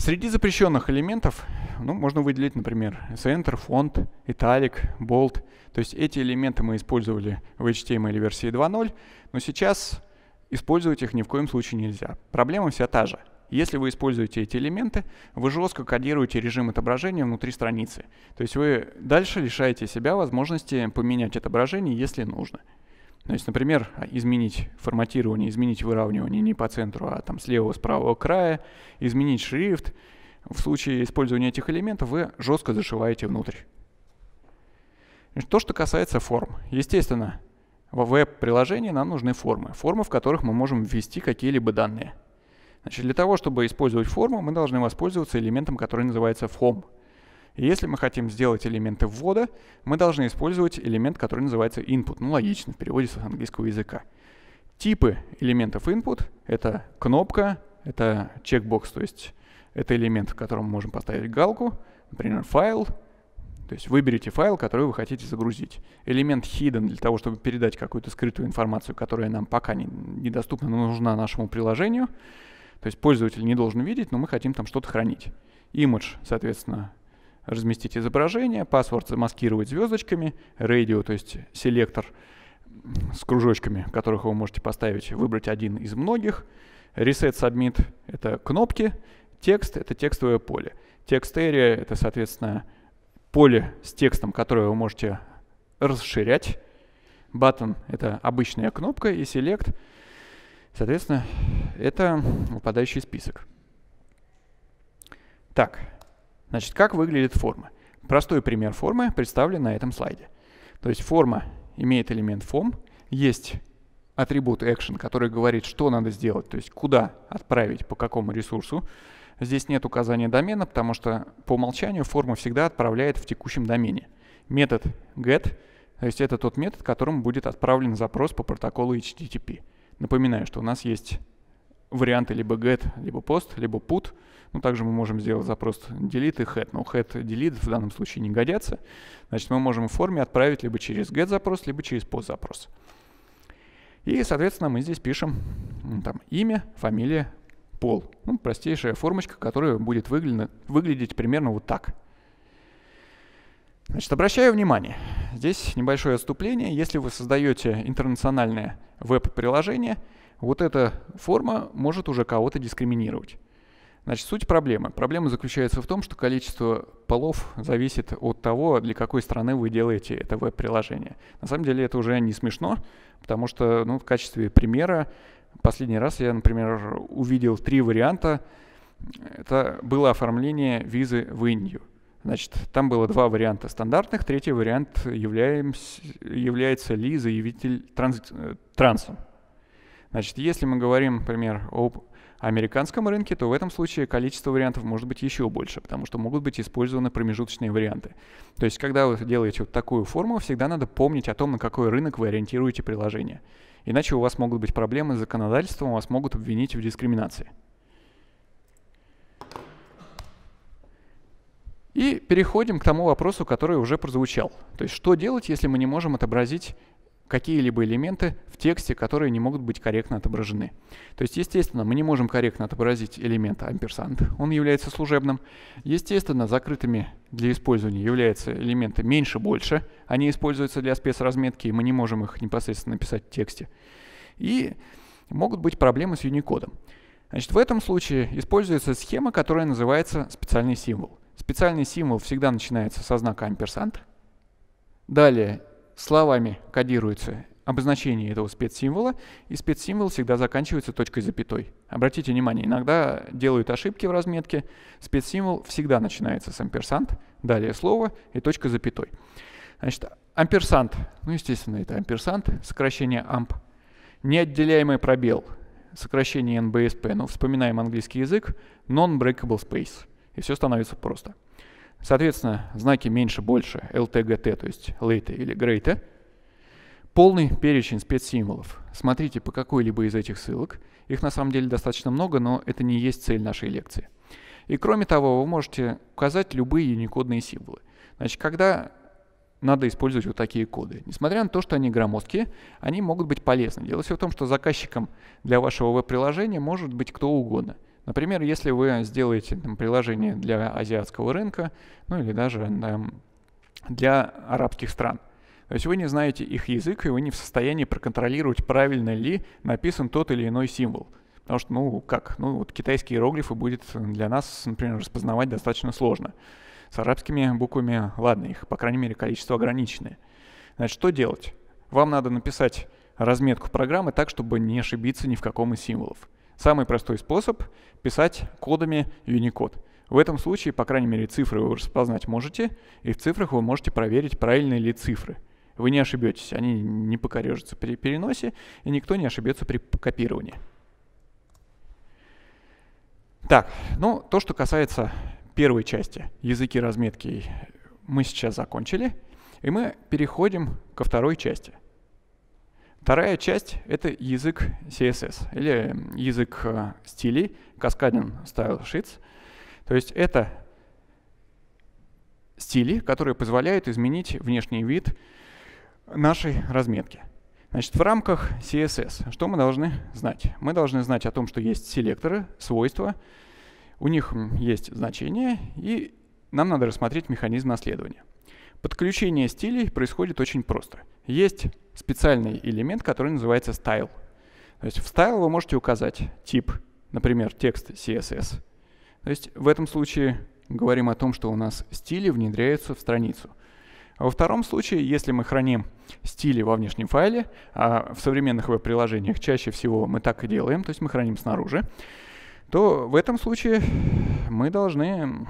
Среди запрещенных элементов ну, можно выделить, например, center, font, italic, bold. То есть эти элементы мы использовали в HTML версии 2.0, но сейчас использовать их ни в коем случае нельзя. Проблема вся та же. Если вы используете эти элементы, вы жестко кодируете режим отображения внутри страницы. То есть вы дальше лишаете себя возможности поменять отображение, если нужно. То есть, например, изменить форматирование, изменить выравнивание не по центру, а там с левого, с правого края, изменить шрифт. В случае использования этих элементов вы жестко зашиваете внутрь. То, что касается форм. Естественно, в веб-приложении нам нужны формы. Формы, в которых мы можем ввести какие-либо данные. Значит, для того, чтобы использовать форму, мы должны воспользоваться элементом, который называется form если мы хотим сделать элементы ввода, мы должны использовать элемент, который называется input. Ну, логично, в переводе с английского языка. Типы элементов input — это кнопка, это чекбокс, то есть это элемент, в котором мы можем поставить галку, например, файл, то есть выберите файл, который вы хотите загрузить. Элемент hidden для того, чтобы передать какую-то скрытую информацию, которая нам пока недоступна, но нужна нашему приложению. То есть пользователь не должен видеть, но мы хотим там что-то хранить. Image, соответственно, разместить изображение, паспорт замаскировать звездочками, радио, то есть селектор с кружочками, которых вы можете поставить, выбрать один из многих. Reset Submit — это кнопки, текст — это текстовое поле. Текст Area — это, соответственно, поле с текстом, которое вы можете расширять. Button — это обычная кнопка, и Select, соответственно, это выпадающий список. Так, Значит, как выглядит форма? Простой пример формы представлен на этом слайде. То есть форма имеет элемент form, есть атрибут action, который говорит, что надо сделать, то есть куда отправить, по какому ресурсу. Здесь нет указания домена, потому что по умолчанию форма всегда отправляет в текущем домене. Метод get, то есть это тот метод, которым будет отправлен запрос по протоколу HTTP. Напоминаю, что у нас есть варианты либо get, либо post, либо put — ну, также мы можем сделать запрос delete и head, но head delete в данном случае не годятся. Значит, мы можем в форме отправить либо через get запрос, либо через post запрос. И, соответственно, мы здесь пишем там, имя, фамилия, пол. Ну, простейшая формочка, которая будет выглядеть примерно вот так. Значит, обращаю внимание, здесь небольшое отступление. Если вы создаете интернациональное веб-приложение, вот эта форма может уже кого-то дискриминировать. Значит, суть проблемы. Проблема заключается в том, что количество полов зависит от того, для какой страны вы делаете это веб-приложение. На самом деле это уже не смешно, потому что ну, в качестве примера последний раз я, например, увидел три варианта. Это было оформление визы в Индию. Значит, там было два варианта стандартных, третий вариант являемся, является ли заявитель транс, э, трансом. Значит, если мы говорим, например, об американском рынке, то в этом случае количество вариантов может быть еще больше, потому что могут быть использованы промежуточные варианты. То есть, когда вы делаете вот такую форму, всегда надо помнить о том, на какой рынок вы ориентируете приложение. Иначе у вас могут быть проблемы с законодательством, вас могут обвинить в дискриминации. И переходим к тому вопросу, который уже прозвучал. То есть, что делать, если мы не можем отобразить какие-либо элементы в тексте, которые не могут быть корректно отображены. То есть, естественно, мы не можем корректно отобразить элемент амперсанд, он является служебным. Естественно, закрытыми для использования являются элементы меньше-больше, они используются для спецразметки, и мы не можем их непосредственно написать в тексте. И могут быть проблемы с Unicode. Значит, в этом случае используется схема, которая называется специальный символ. Специальный символ всегда начинается со знака амперсанд. Далее словами кодируется обозначение этого спецсимвола, и спецсимвол всегда заканчивается точкой запятой. Обратите внимание, иногда делают ошибки в разметке, спецсимвол всегда начинается с амперсант, далее слово и точка запятой. Значит, амперсант, ну естественно это амперсант, сокращение амп, неотделяемый пробел, сокращение NBSP, ну, вспоминаем английский язык, non-breakable space, и все становится просто. Соответственно, знаки меньше, больше, LTGT, то есть late или greater. Полный перечень спецсимволов. Смотрите по какой-либо из этих ссылок. Их на самом деле достаточно много, но это не есть цель нашей лекции. И кроме того, вы можете указать любые юникодные символы. Значит, когда надо использовать вот такие коды. Несмотря на то, что они громоздкие, они могут быть полезны. Дело все в том, что заказчиком для вашего веб-приложения может быть кто угодно – Например, если вы сделаете там, приложение для азиатского рынка, ну или даже там, для арабских стран, то есть вы не знаете их язык, и вы не в состоянии проконтролировать, правильно ли написан тот или иной символ. Потому что, ну как, ну вот китайские иероглифы будет для нас, например, распознавать достаточно сложно. С арабскими буквами, ладно, их, по крайней мере, количество ограниченное. Значит, что делать? Вам надо написать разметку программы так, чтобы не ошибиться ни в каком из символов. Самый простой способ – писать кодами Unicode. В этом случае, по крайней мере, цифры вы распознать можете, и в цифрах вы можете проверить, правильные ли цифры. Вы не ошибетесь, они не покорежатся при переносе, и никто не ошибется при копировании. Так, ну, то, что касается первой части, языки разметки, мы сейчас закончили, и мы переходим ко второй части. Вторая часть — это язык CSS, или язык э, стилей, Cascadian Style Sheets. То есть это стили, которые позволяют изменить внешний вид нашей разметки. Значит, в рамках CSS что мы должны знать? Мы должны знать о том, что есть селекторы, свойства, у них есть значения, и нам надо рассмотреть механизм наследования. Подключение стилей происходит очень просто есть специальный элемент, который называется style. То есть в style вы можете указать тип, например, текст CSS. То есть в этом случае говорим о том, что у нас стили внедряются в страницу. А во втором случае, если мы храним стили во внешнем файле, а в современных веб-приложениях чаще всего мы так и делаем, то есть мы храним снаружи, то в этом случае мы должны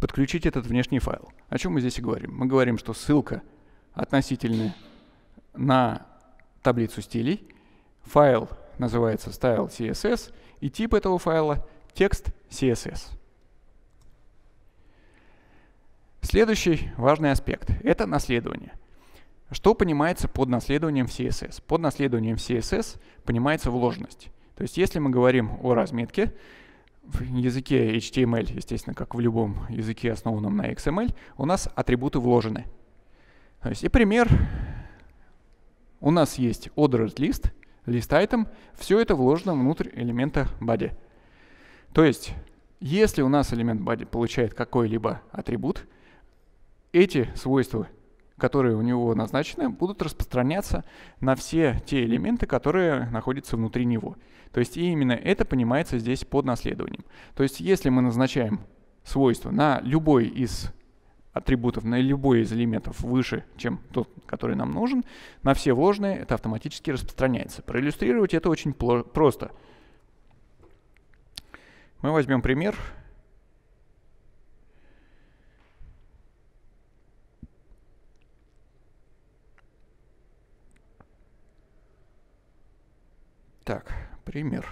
подключить этот внешний файл. О чем мы здесь и говорим? Мы говорим, что ссылка относительная на таблицу стилей. Файл называется style.css и тип этого файла текст CSS. Следующий важный аспект — это наследование. Что понимается под наследованием в CSS? Под наследованием в CSS понимается вложенность. То есть если мы говорим о разметке, в языке HTML, естественно, как в любом языке, основанном на XML, у нас атрибуты вложены. То есть, и пример у нас есть ordered list, list item, все это вложено внутрь элемента body. То есть, если у нас элемент body получает какой-либо атрибут, эти свойства, которые у него назначены, будут распространяться на все те элементы, которые находятся внутри него. То есть именно это понимается здесь под наследованием. То есть если мы назначаем свойство на любой из атрибутов на любой из элементов выше, чем тот, который нам нужен, на все вложенные это автоматически распространяется. Проиллюстрировать это очень просто. Мы возьмем пример. Так, пример.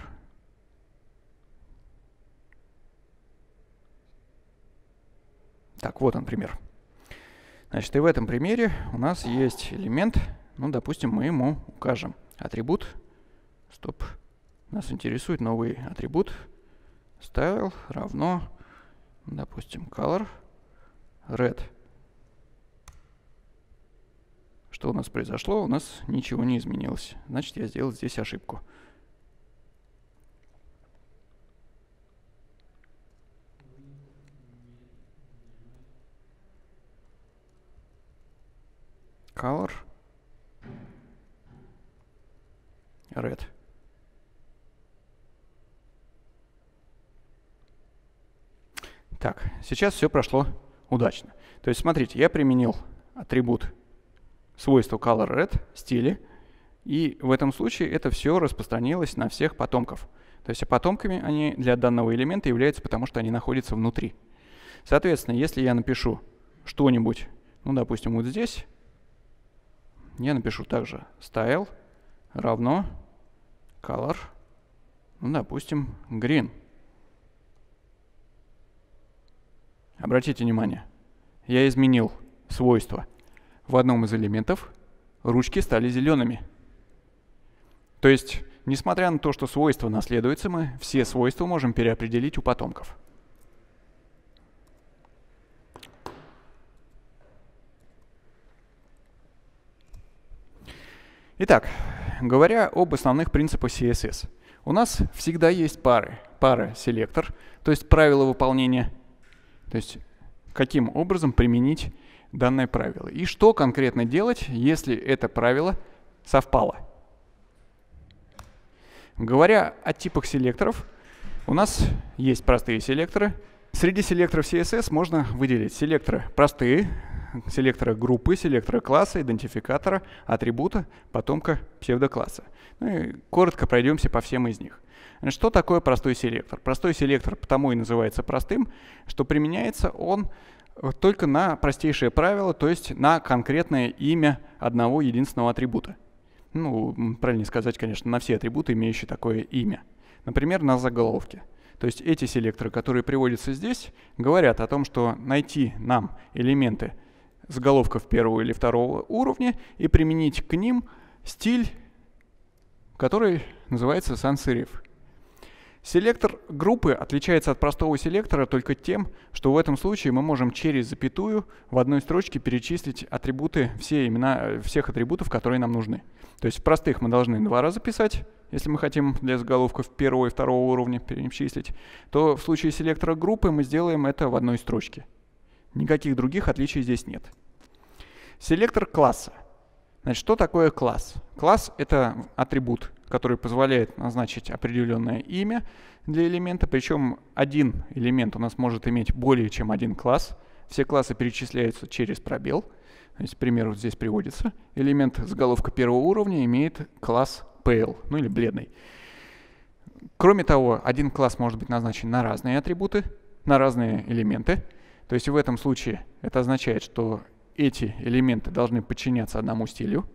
Так, вот он пример. Значит, и в этом примере у нас есть элемент, ну, допустим, мы ему укажем атрибут. Стоп. Нас интересует новый атрибут. Style равно, допустим, color red. Что у нас произошло? У нас ничего не изменилось. Значит, я сделал здесь ошибку. color red. Так, сейчас все прошло удачно. То есть, смотрите, я применил атрибут свойство color red стиле, и в этом случае это все распространилось на всех потомков. То есть а потомками они для данного элемента являются, потому что они находятся внутри. Соответственно, если я напишу что-нибудь, ну, допустим, вот здесь, я напишу также style равно color, ну, допустим, green. Обратите внимание, я изменил свойства. В одном из элементов ручки стали зелеными. То есть, несмотря на то, что свойства наследуются, мы все свойства можем переопределить у потомков. Итак, говоря об основных принципах CSS, у нас всегда есть пары. Пара селектор, то есть правило выполнения, то есть каким образом применить данное правило. И что конкретно делать, если это правило совпало. Говоря о типах селекторов, у нас есть простые селекторы. Среди селекторов CSS можно выделить селекторы простые, селектора группы, селектора класса, идентификатора, атрибута, потомка псевдокласса. Ну и коротко пройдемся по всем из них. Что такое простой селектор? Простой селектор потому и называется простым, что применяется он только на простейшие правила, то есть на конкретное имя одного единственного атрибута. Ну, правильнее сказать, конечно, на все атрибуты, имеющие такое имя. Например, на заголовке. То есть эти селекторы, которые приводятся здесь, говорят о том, что найти нам элементы заголовков первого или второго уровня и применить к ним стиль, который называется sans-serif. Селектор группы отличается от простого селектора только тем, что в этом случае мы можем через запятую в одной строчке перечислить атрибуты, все имена э, всех атрибутов, которые нам нужны. То есть в простых мы должны два раза писать, если мы хотим для заголовков первого и второго уровня перечислить, то в случае селектора группы мы сделаем это в одной строчке. Никаких других отличий здесь нет. Селектор класса. Значит, что такое класс? Класс — это атрибут, который позволяет назначить определенное имя для элемента, причем один элемент у нас может иметь более чем один класс. Все классы перечисляются через пробел. То есть, к примеру, здесь приводится. Элемент с головка первого уровня имеет класс pale, ну или бледный. Кроме того, один класс может быть назначен на разные атрибуты, на разные элементы. То есть в этом случае это означает, что эти элементы должны подчиняться одному стилю.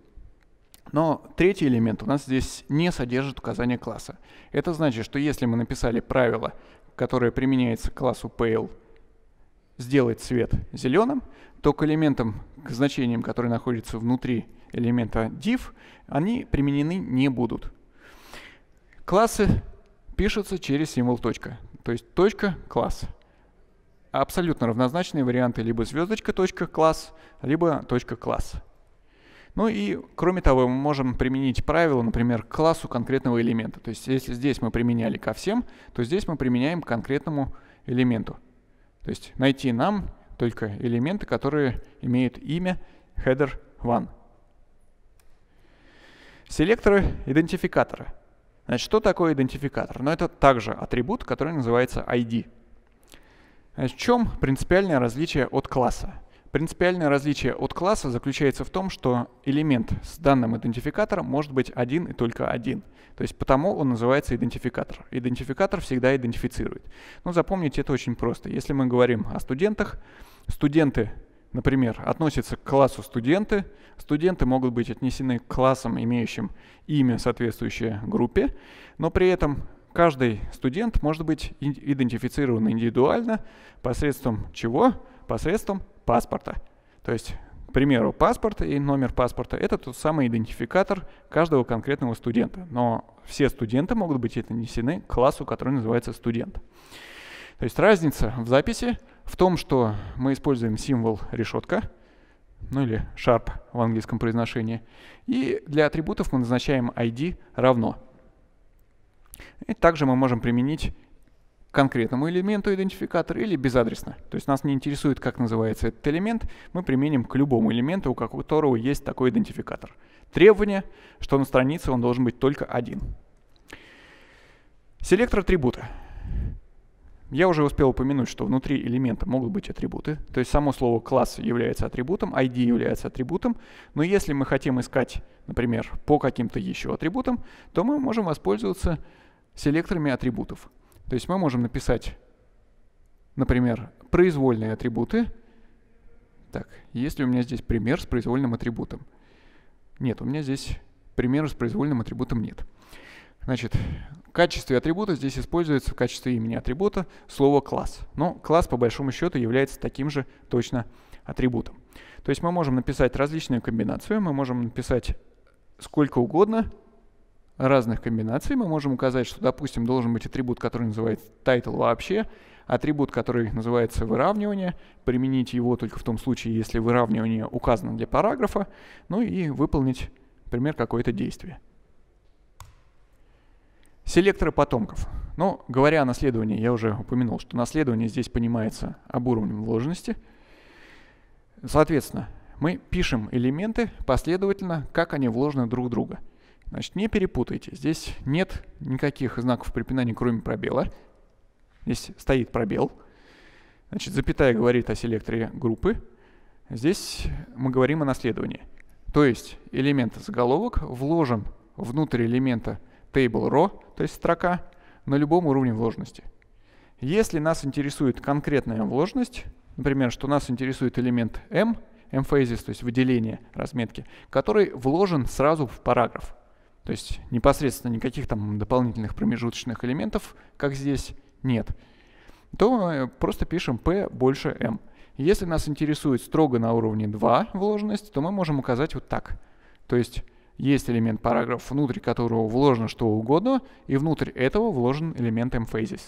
Но третий элемент у нас здесь не содержит указания класса. Это значит, что если мы написали правило, которое применяется к классу pale, сделать цвет зеленым, то к элементам, к значениям, которые находятся внутри элемента div, они применены не будут. Классы пишутся через символ точка, то есть точка класс абсолютно равнозначные варианты либо звездочка точка класс, либо точка класс. Ну и кроме того, мы можем применить правило, например, к классу конкретного элемента. То есть если здесь мы применяли ко всем, то здесь мы применяем к конкретному элементу. То есть найти нам только элементы, которые имеют имя header 1. Селекторы идентификатора. Значит, что такое идентификатор? Ну, это также атрибут, который называется ID. В чем принципиальное различие от класса? Принципиальное различие от класса заключается в том, что элемент с данным идентификатором может быть один и только один. То есть потому он называется идентификатор. Идентификатор всегда идентифицирует. Но ну, запомнить это очень просто. Если мы говорим о студентах, студенты, например, относятся к классу студенты, студенты могут быть отнесены к классам, имеющим имя, соответствующее группе, но при этом каждый студент может быть идентифицирован индивидуально посредством чего? Посредством паспорта. То есть, к примеру, паспорт и номер паспорта – это тот самый идентификатор каждого конкретного студента. Но все студенты могут быть отнесены к классу, который называется студент. То есть разница в записи в том, что мы используем символ решетка, ну или sharp в английском произношении, и для атрибутов мы назначаем ID равно – и также мы можем применить конкретному элементу идентификатор или безадресно. То есть нас не интересует, как называется этот элемент, мы применим к любому элементу, у которого есть такой идентификатор. Требование, что на странице он должен быть только один. Селектор атрибута. Я уже успел упомянуть, что внутри элемента могут быть атрибуты. То есть само слово класс является атрибутом, ID является атрибутом. Но если мы хотим искать, например, по каким-то еще атрибутам, то мы можем воспользоваться селекторами атрибутов. То есть мы можем написать, например, произвольные атрибуты. Так, есть ли у меня здесь пример с произвольным атрибутом? Нет, у меня здесь примера с произвольным атрибутом нет. Значит, в качестве атрибута здесь используется в качестве имени атрибута слово класс. Но класс по большому счету является таким же точно атрибутом. То есть мы можем написать различную комбинацию, мы можем написать сколько угодно, разных комбинаций мы можем указать, что, допустим, должен быть атрибут, который называется title вообще, атрибут, который называется выравнивание, применить его только в том случае, если выравнивание указано для параграфа, ну и выполнить, например, какое-то действие. Селекторы потомков. Но ну, говоря о наследовании, я уже упомянул, что наследование здесь понимается об уровне вложенности. Соответственно, мы пишем элементы последовательно, как они вложены друг в друга. друга. Значит, не перепутайте. Здесь нет никаких знаков препинания, кроме пробела. Здесь стоит пробел. Значит, запятая говорит о селекторе группы. Здесь мы говорим о наследовании. То есть элемент заголовок вложен внутрь элемента table row, то есть строка, на любом уровне вложенности. Если нас интересует конкретная вложенность, например, что нас интересует элемент m, m emphasis, то есть выделение разметки, который вложен сразу в параграф. То есть непосредственно никаких там дополнительных промежуточных элементов, как здесь, нет. То мы э, просто пишем P больше M. Если нас интересует строго на уровне 2 вложенность, то мы можем указать вот так. То есть есть элемент параграф, внутрь которого вложено что угодно, и внутрь этого вложен элемент mPhases.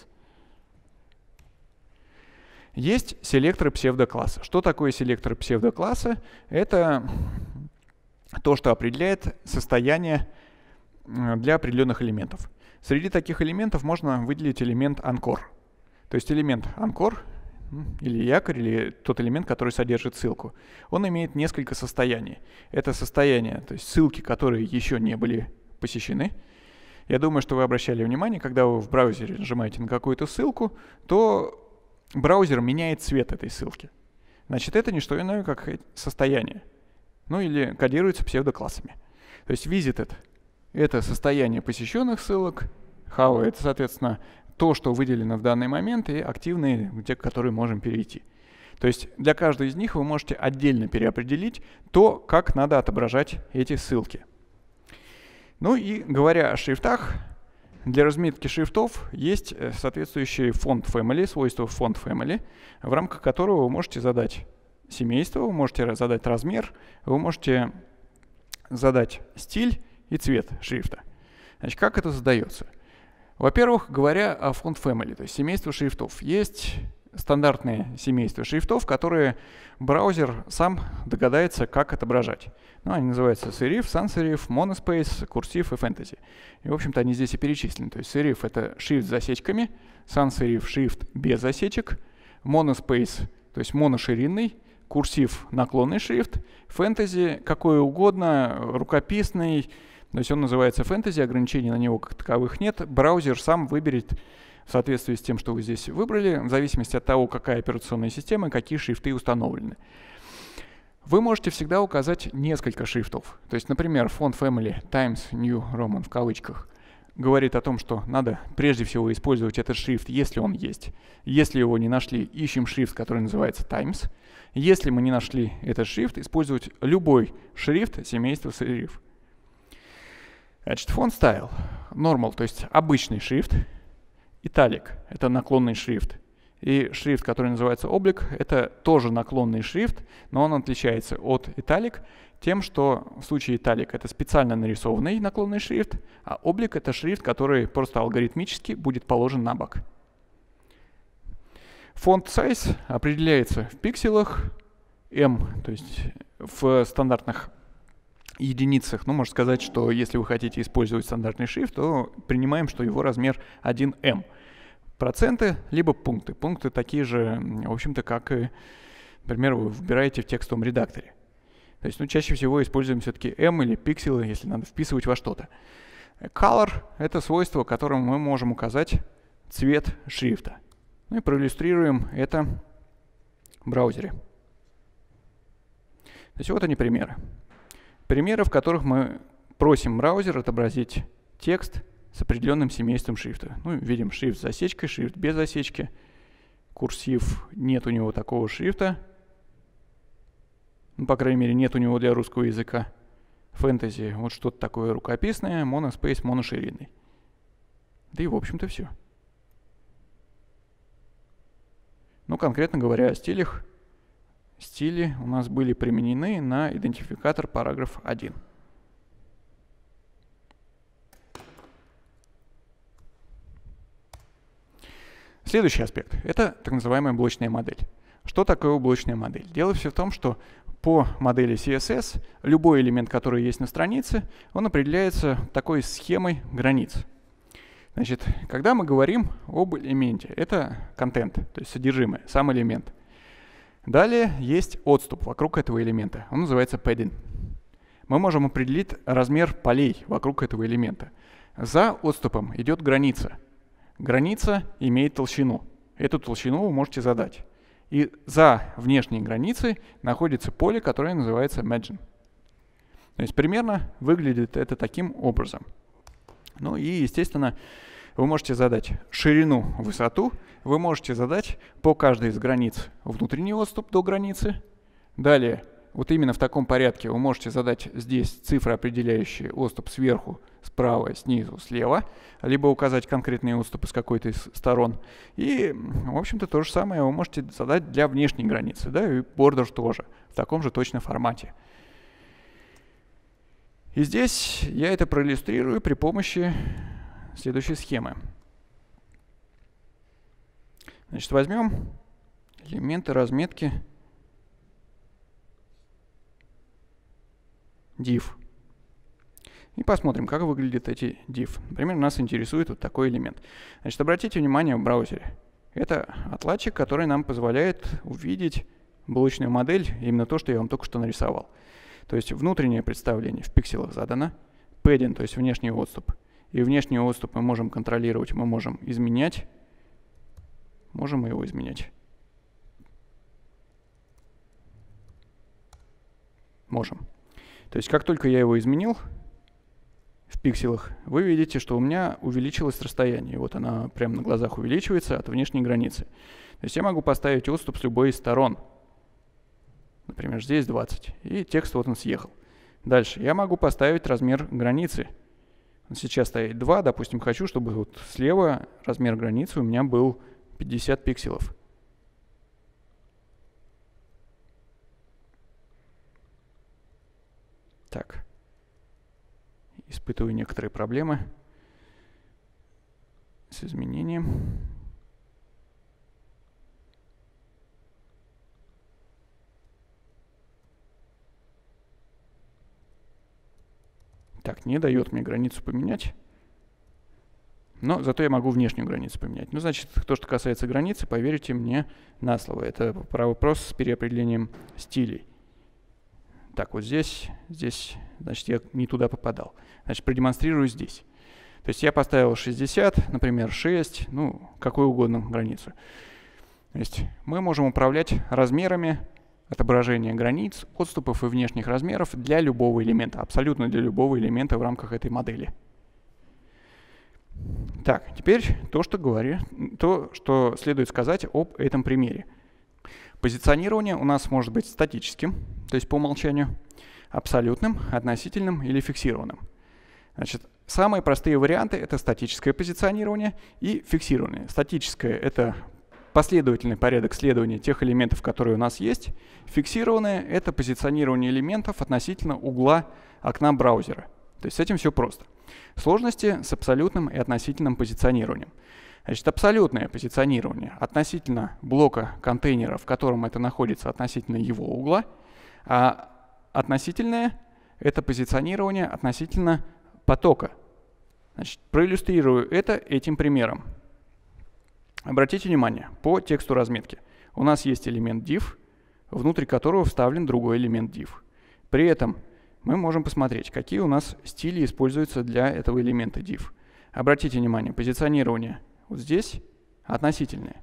Есть селекторы псевдокласса. Что такое селекторы псевдокласса? Это то, что определяет состояние Э, для определенных элементов. Среди таких элементов можно выделить элемент анкор. То есть элемент анкор или якорь, или тот элемент, который содержит ссылку. Он имеет несколько состояний. Это состояние, то есть ссылки, которые еще не были посещены. Я думаю, что вы обращали внимание, когда вы в браузере нажимаете на какую-то ссылку, то браузер меняет цвет этой ссылки. Значит, это не что иное, как состояние. Ну или кодируется псевдоклассами. То есть visited это состояние посещенных ссылок, how — это, соответственно, то, что выделено в данный момент, и активные, те, к которые можем перейти. То есть для каждой из них вы можете отдельно переопределить то, как надо отображать эти ссылки. Ну и говоря о шрифтах, для разметки шрифтов есть э, соответствующий фонд Family, свойство фонд Family, в рамках которого вы можете задать семейство, вы можете задать размер, вы можете задать стиль, и цвет шрифта. Значит, как это задается? Во-первых, говоря о фонд family, то есть семейство шрифтов, есть стандартные семейства шрифтов, которые браузер сам догадается, как отображать. Ну, они называются serif, sans serif, monospace, курсив и fantasy. И, в общем-то, они здесь и перечислены. То есть serif — это шрифт с засечками, sans serif — шрифт без засечек, monospace — то есть моноширинный, курсив — наклонный шрифт, fantasy — какой угодно, рукописный, то есть он называется фэнтези, ограничений на него как таковых нет. Браузер сам выберет в соответствии с тем, что вы здесь выбрали, в зависимости от того, какая операционная система, какие шрифты установлены. Вы можете всегда указать несколько шрифтов. То есть, например, font Family Times New Roman в кавычках говорит о том, что надо прежде всего использовать этот шрифт, если он есть. Если его не нашли, ищем шрифт, который называется Times. Если мы не нашли этот шрифт, использовать любой шрифт семейства сериф. Значит, фон style, normal, то есть обычный шрифт, italic — это наклонный шрифт, и шрифт, который называется облик, это тоже наклонный шрифт, но он отличается от italic тем, что в случае italic это специально нарисованный наклонный шрифт, а облик — это шрифт, который просто алгоритмически будет положен на бок. Font size определяется в пикселах, m, то есть в стандартных единицах. Ну, можно сказать, что если вы хотите использовать стандартный шрифт, то принимаем, что его размер 1m. Проценты, либо пункты. Пункты такие же, в общем-то, как например, вы выбираете в текстовом редакторе. То есть, ну, чаще всего используем все-таки m или пикселы, если надо вписывать во что-то. Color — это свойство, которым мы можем указать цвет шрифта. Ну и проиллюстрируем это в браузере. То есть вот они примеры. Примеры, в которых мы просим браузер отобразить текст с определенным семейством шрифта. Ну, видим шрифт с засечкой, шрифт без засечки. Курсив, нет у него такого шрифта. Ну, по крайней мере, нет у него для русского языка. Фэнтези, вот что-то такое рукописное, моноспейс, моноширинный. Да и, в общем-то, все. Ну, конкретно говоря о стилях, стили у нас были применены на идентификатор параграф 1. Следующий аспект — это так называемая блочная модель. Что такое облачная модель? Дело все в том, что по модели CSS любой элемент, который есть на странице, он определяется такой схемой границ. Значит, когда мы говорим об элементе, это контент, то есть содержимое, сам элемент. Далее есть отступ вокруг этого элемента. Он называется padding. Мы можем определить размер полей вокруг этого элемента. За отступом идет граница. Граница имеет толщину. Эту толщину вы можете задать. И за внешней границей находится поле, которое называется margin. То есть примерно выглядит это таким образом. Ну и, естественно, вы можете задать ширину, высоту, вы можете задать по каждой из границ внутренний отступ до границы. Далее, вот именно в таком порядке вы можете задать здесь цифры, определяющие отступ сверху, справа, снизу, слева, либо указать конкретные отступы с какой-то из сторон. И, в общем-то, то же самое вы можете задать для внешней границы, да, и бордер тоже, в таком же точно формате. И здесь я это проиллюстрирую при помощи следующей схемы. Значит, возьмем элементы разметки div. И посмотрим, как выглядят эти div. Например, нас интересует вот такой элемент. Значит, обратите внимание в браузере. Это отладчик, который нам позволяет увидеть блочную модель, именно то, что я вам только что нарисовал. То есть внутреннее представление в пикселах задано, padding, то есть внешний отступ – и внешний отступ мы можем контролировать, мы можем изменять. Можем мы его изменять? Можем. То есть как только я его изменил в пикселах, вы видите, что у меня увеличилось расстояние. Вот она прямо на глазах увеличивается от внешней границы. То есть я могу поставить отступ с любой из сторон. Например, здесь 20. И текст вот он съехал. Дальше я могу поставить размер границы Сейчас стоит 2, допустим, хочу, чтобы вот слева размер границы у меня был 50 пикселов. Так, испытываю некоторые проблемы с изменением. Так, не дает мне границу поменять. Но зато я могу внешнюю границу поменять. Ну, значит, то, что касается границы, поверьте мне на слово. Это про вопрос с переопределением стилей. Так, вот здесь, здесь, значит, я не туда попадал. Значит, продемонстрирую здесь. То есть я поставил 60, например, 6, ну, какую угодно границу. То есть мы можем управлять размерами отображение границ, отступов и внешних размеров для любого элемента, абсолютно для любого элемента в рамках этой модели. Так, теперь то, что говорю, то, что следует сказать об этом примере. Позиционирование у нас может быть статическим, то есть по умолчанию, абсолютным, относительным или фиксированным. Значит, самые простые варианты — это статическое позиционирование и фиксированное. Статическое — это последовательный порядок следования тех элементов, которые у нас есть. Фиксированное — это позиционирование элементов относительно угла окна браузера. То есть с этим все просто. Сложности с абсолютным и относительным позиционированием. Значит, абсолютное позиционирование относительно блока контейнера, в котором это находится относительно его угла, а относительное — это позиционирование относительно потока. Значит, проиллюстрирую это этим примером. Обратите внимание, по тексту разметки у нас есть элемент div, внутри которого вставлен другой элемент div. При этом мы можем посмотреть, какие у нас стили используются для этого элемента div. Обратите внимание, позиционирование вот здесь относительное.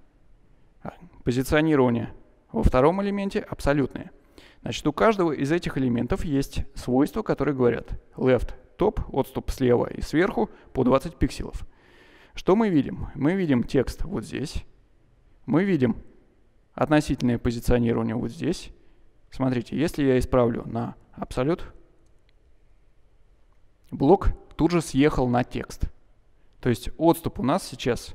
А, позиционирование во втором элементе абсолютное. Значит, у каждого из этих элементов есть свойства, которые говорят left – топ, отступ слева и сверху по 20 пикселов. Что мы видим? Мы видим текст вот здесь. Мы видим относительное позиционирование вот здесь. Смотрите, если я исправлю на абсолют, блок тут же съехал на текст. То есть отступ у нас сейчас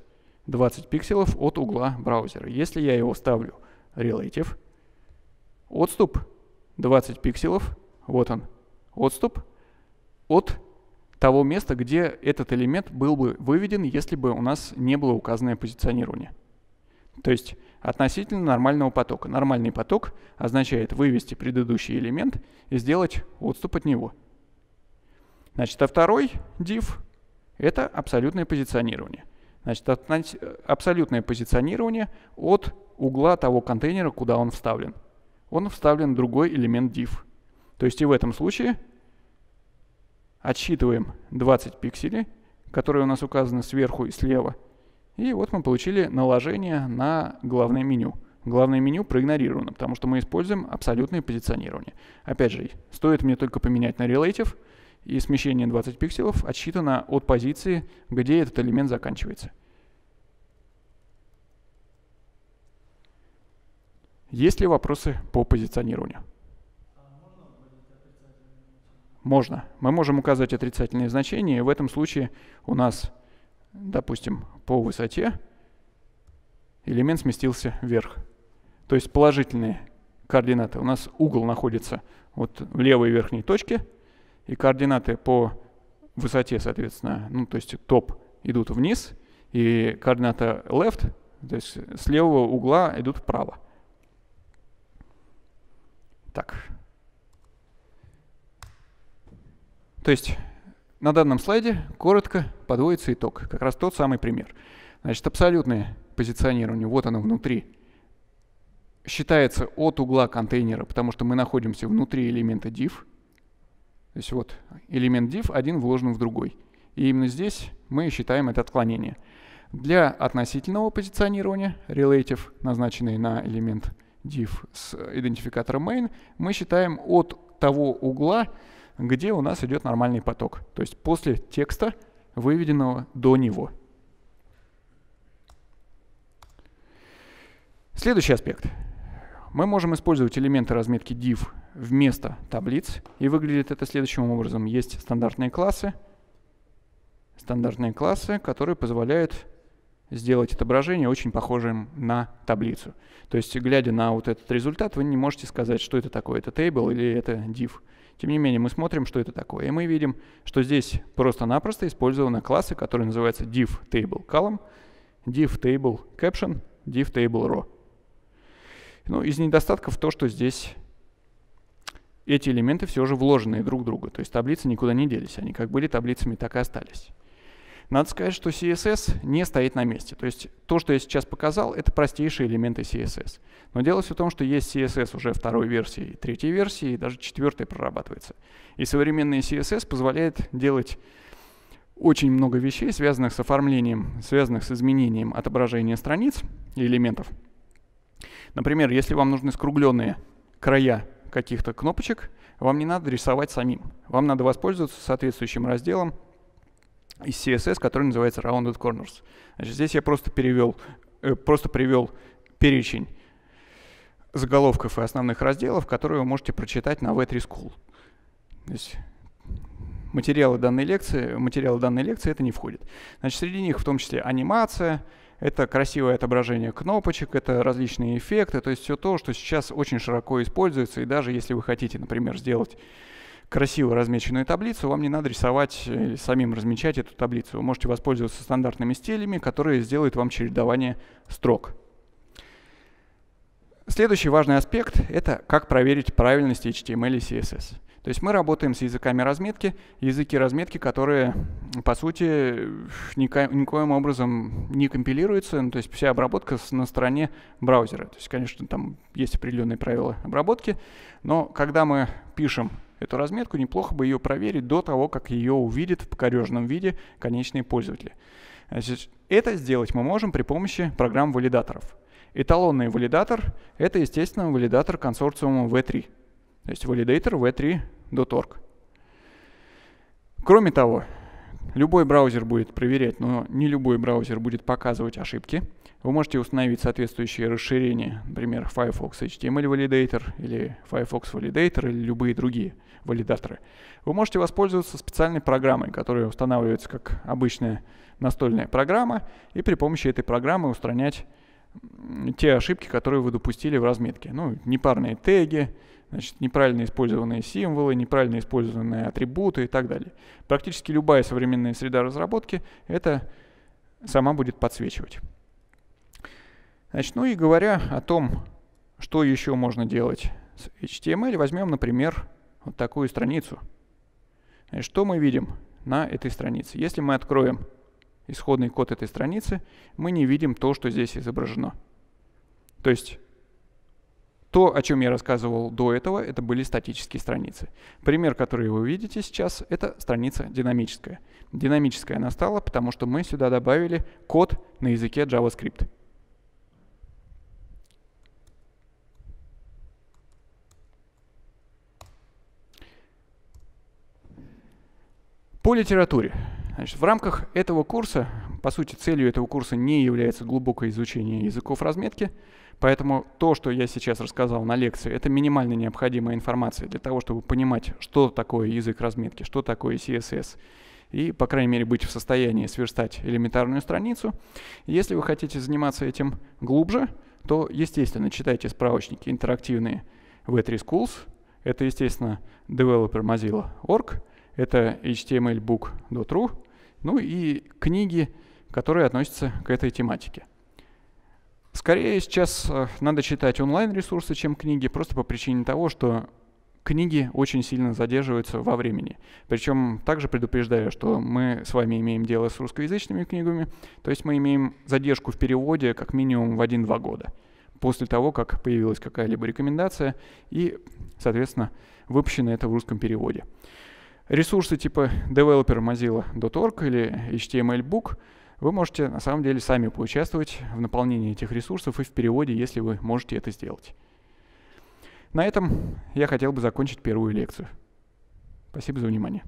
20 пикселов от угла браузера. Если я его ставлю relative, отступ 20 пикселов, вот он, отступ от того места, где этот элемент был бы выведен, если бы у нас не было указанное позиционирование. То есть относительно нормального потока. Нормальный поток означает вывести предыдущий элемент и сделать отступ от него. Значит, а второй div — это абсолютное позиционирование. Значит, абсолютное позиционирование от угла того контейнера, куда он вставлен. Он вставлен другой элемент div. То есть и в этом случае Отсчитываем 20 пикселей, которые у нас указаны сверху и слева. И вот мы получили наложение на главное меню. Главное меню проигнорировано, потому что мы используем абсолютное позиционирование. Опять же, стоит мне только поменять на Relative, и смещение 20 пикселов отсчитано от позиции, где этот элемент заканчивается. Есть ли вопросы по позиционированию? Можно. Мы можем указывать отрицательные значения, и в этом случае у нас, допустим, по высоте элемент сместился вверх. То есть положительные координаты. У нас угол находится вот в левой верхней точке, и координаты по высоте, соответственно, ну, то есть топ идут вниз, и координата left, то есть с левого угла идут вправо. Так, То есть на данном слайде коротко подводится итог, как раз тот самый пример. Значит, абсолютное позиционирование, вот оно внутри, считается от угла контейнера, потому что мы находимся внутри элемента div. То есть вот элемент div один вложен в другой. И именно здесь мы считаем это отклонение. Для относительного позиционирования relative, назначенный на элемент div с идентификатором main, мы считаем от того угла, где у нас идет нормальный поток, то есть после текста, выведенного до него. Следующий аспект. Мы можем использовать элементы разметки div вместо таблиц, и выглядит это следующим образом. Есть стандартные классы, стандартные классы, которые позволяют сделать отображение очень похожим на таблицу. То есть, глядя на вот этот результат, вы не можете сказать, что это такое, это table или это div. Тем не менее, мы смотрим, что это такое, и мы видим, что здесь просто-напросто использованы классы, которые называются div table column, div table caption, div table row. Ну, из недостатков то, что здесь эти элементы все же вложенные друг в друга, то есть таблицы никуда не делись, они как были таблицами, так и остались. Надо сказать, что CSS не стоит на месте. То есть то, что я сейчас показал, это простейшие элементы CSS. Но дело все в том, что есть CSS уже второй версии, третьей версии, и даже четвертой прорабатывается. И современный CSS позволяет делать очень много вещей, связанных с оформлением, связанных с изменением отображения страниц и элементов. Например, если вам нужны скругленные края каких-то кнопочек, вам не надо рисовать самим. Вам надо воспользоваться соответствующим разделом из CSS, который называется Rounded Corners. Значит, здесь я просто перевел, э, просто привел перечень заголовков и основных разделов, которые вы можете прочитать на V3 School. То есть материалы данной лекции, материалы данной лекции это не входит. Значит, среди них в том числе анимация, это красивое отображение кнопочек, это различные эффекты, то есть все то, что сейчас очень широко используется, и даже если вы хотите, например, сделать красиво размеченную таблицу, вам не надо рисовать э, или самим размечать эту таблицу. Вы можете воспользоваться стандартными стилями, которые сделают вам чередование строк. Следующий важный аспект — это как проверить правильность HTML и CSS. То есть мы работаем с языками разметки, языки разметки, которые, по сути, нико, никоим образом не компилируются, ну, то есть вся обработка на стороне браузера. То есть, конечно, там есть определенные правила обработки, но когда мы пишем эту разметку, неплохо бы ее проверить до того, как ее увидит в покореженном виде конечные пользователи. А Значит, это сделать мы можем при помощи программ-валидаторов. Эталонный валидатор — это, естественно, валидатор консорциума V3, то есть валидатор v3.org. Кроме того, любой браузер будет проверять, но не любой браузер будет показывать ошибки — вы можете установить соответствующие расширения, например, Firefox HTML Validator или Firefox Validator или любые другие валидаторы. Вы можете воспользоваться специальной программой, которая устанавливается как обычная настольная программа, и при помощи этой программы устранять те ошибки, которые вы допустили в разметке. Ну, непарные теги, значит, неправильно использованные символы, неправильно использованные атрибуты и так далее. Практически любая современная среда разработки это сама будет подсвечивать. Начну и говоря о том, что еще можно делать с HTML, возьмем, например, вот такую страницу. И что мы видим на этой странице? Если мы откроем исходный код этой страницы, мы не видим то, что здесь изображено. То есть то, о чем я рассказывал до этого, это были статические страницы. Пример, который вы видите сейчас, это страница динамическая. Динамическая она стала, потому что мы сюда добавили код на языке JavaScript. По литературе. Значит, в рамках этого курса, по сути, целью этого курса не является глубокое изучение языков разметки, поэтому то, что я сейчас рассказал на лекции, это минимально необходимая информация для того, чтобы понимать, что такое язык разметки, что такое CSS, и, по крайней мере, быть в состоянии сверстать элементарную страницу. Если вы хотите заниматься этим глубже, то, естественно, читайте справочники интерактивные в 3 schools Это, естественно, developermozilla.org это htmlbook.ru, ну и книги, которые относятся к этой тематике. Скорее сейчас э, надо читать онлайн-ресурсы, чем книги, просто по причине того, что книги очень сильно задерживаются во времени. Причем также предупреждаю, что мы с вами имеем дело с русскоязычными книгами, то есть мы имеем задержку в переводе как минимум в 1-2 года после того, как появилась какая-либо рекомендация и, соответственно, выпущено это в русском переводе. Ресурсы типа developer mozilla.org или htmlbook вы можете на самом деле сами поучаствовать в наполнении этих ресурсов и в переводе, если вы можете это сделать. На этом я хотел бы закончить первую лекцию. Спасибо за внимание.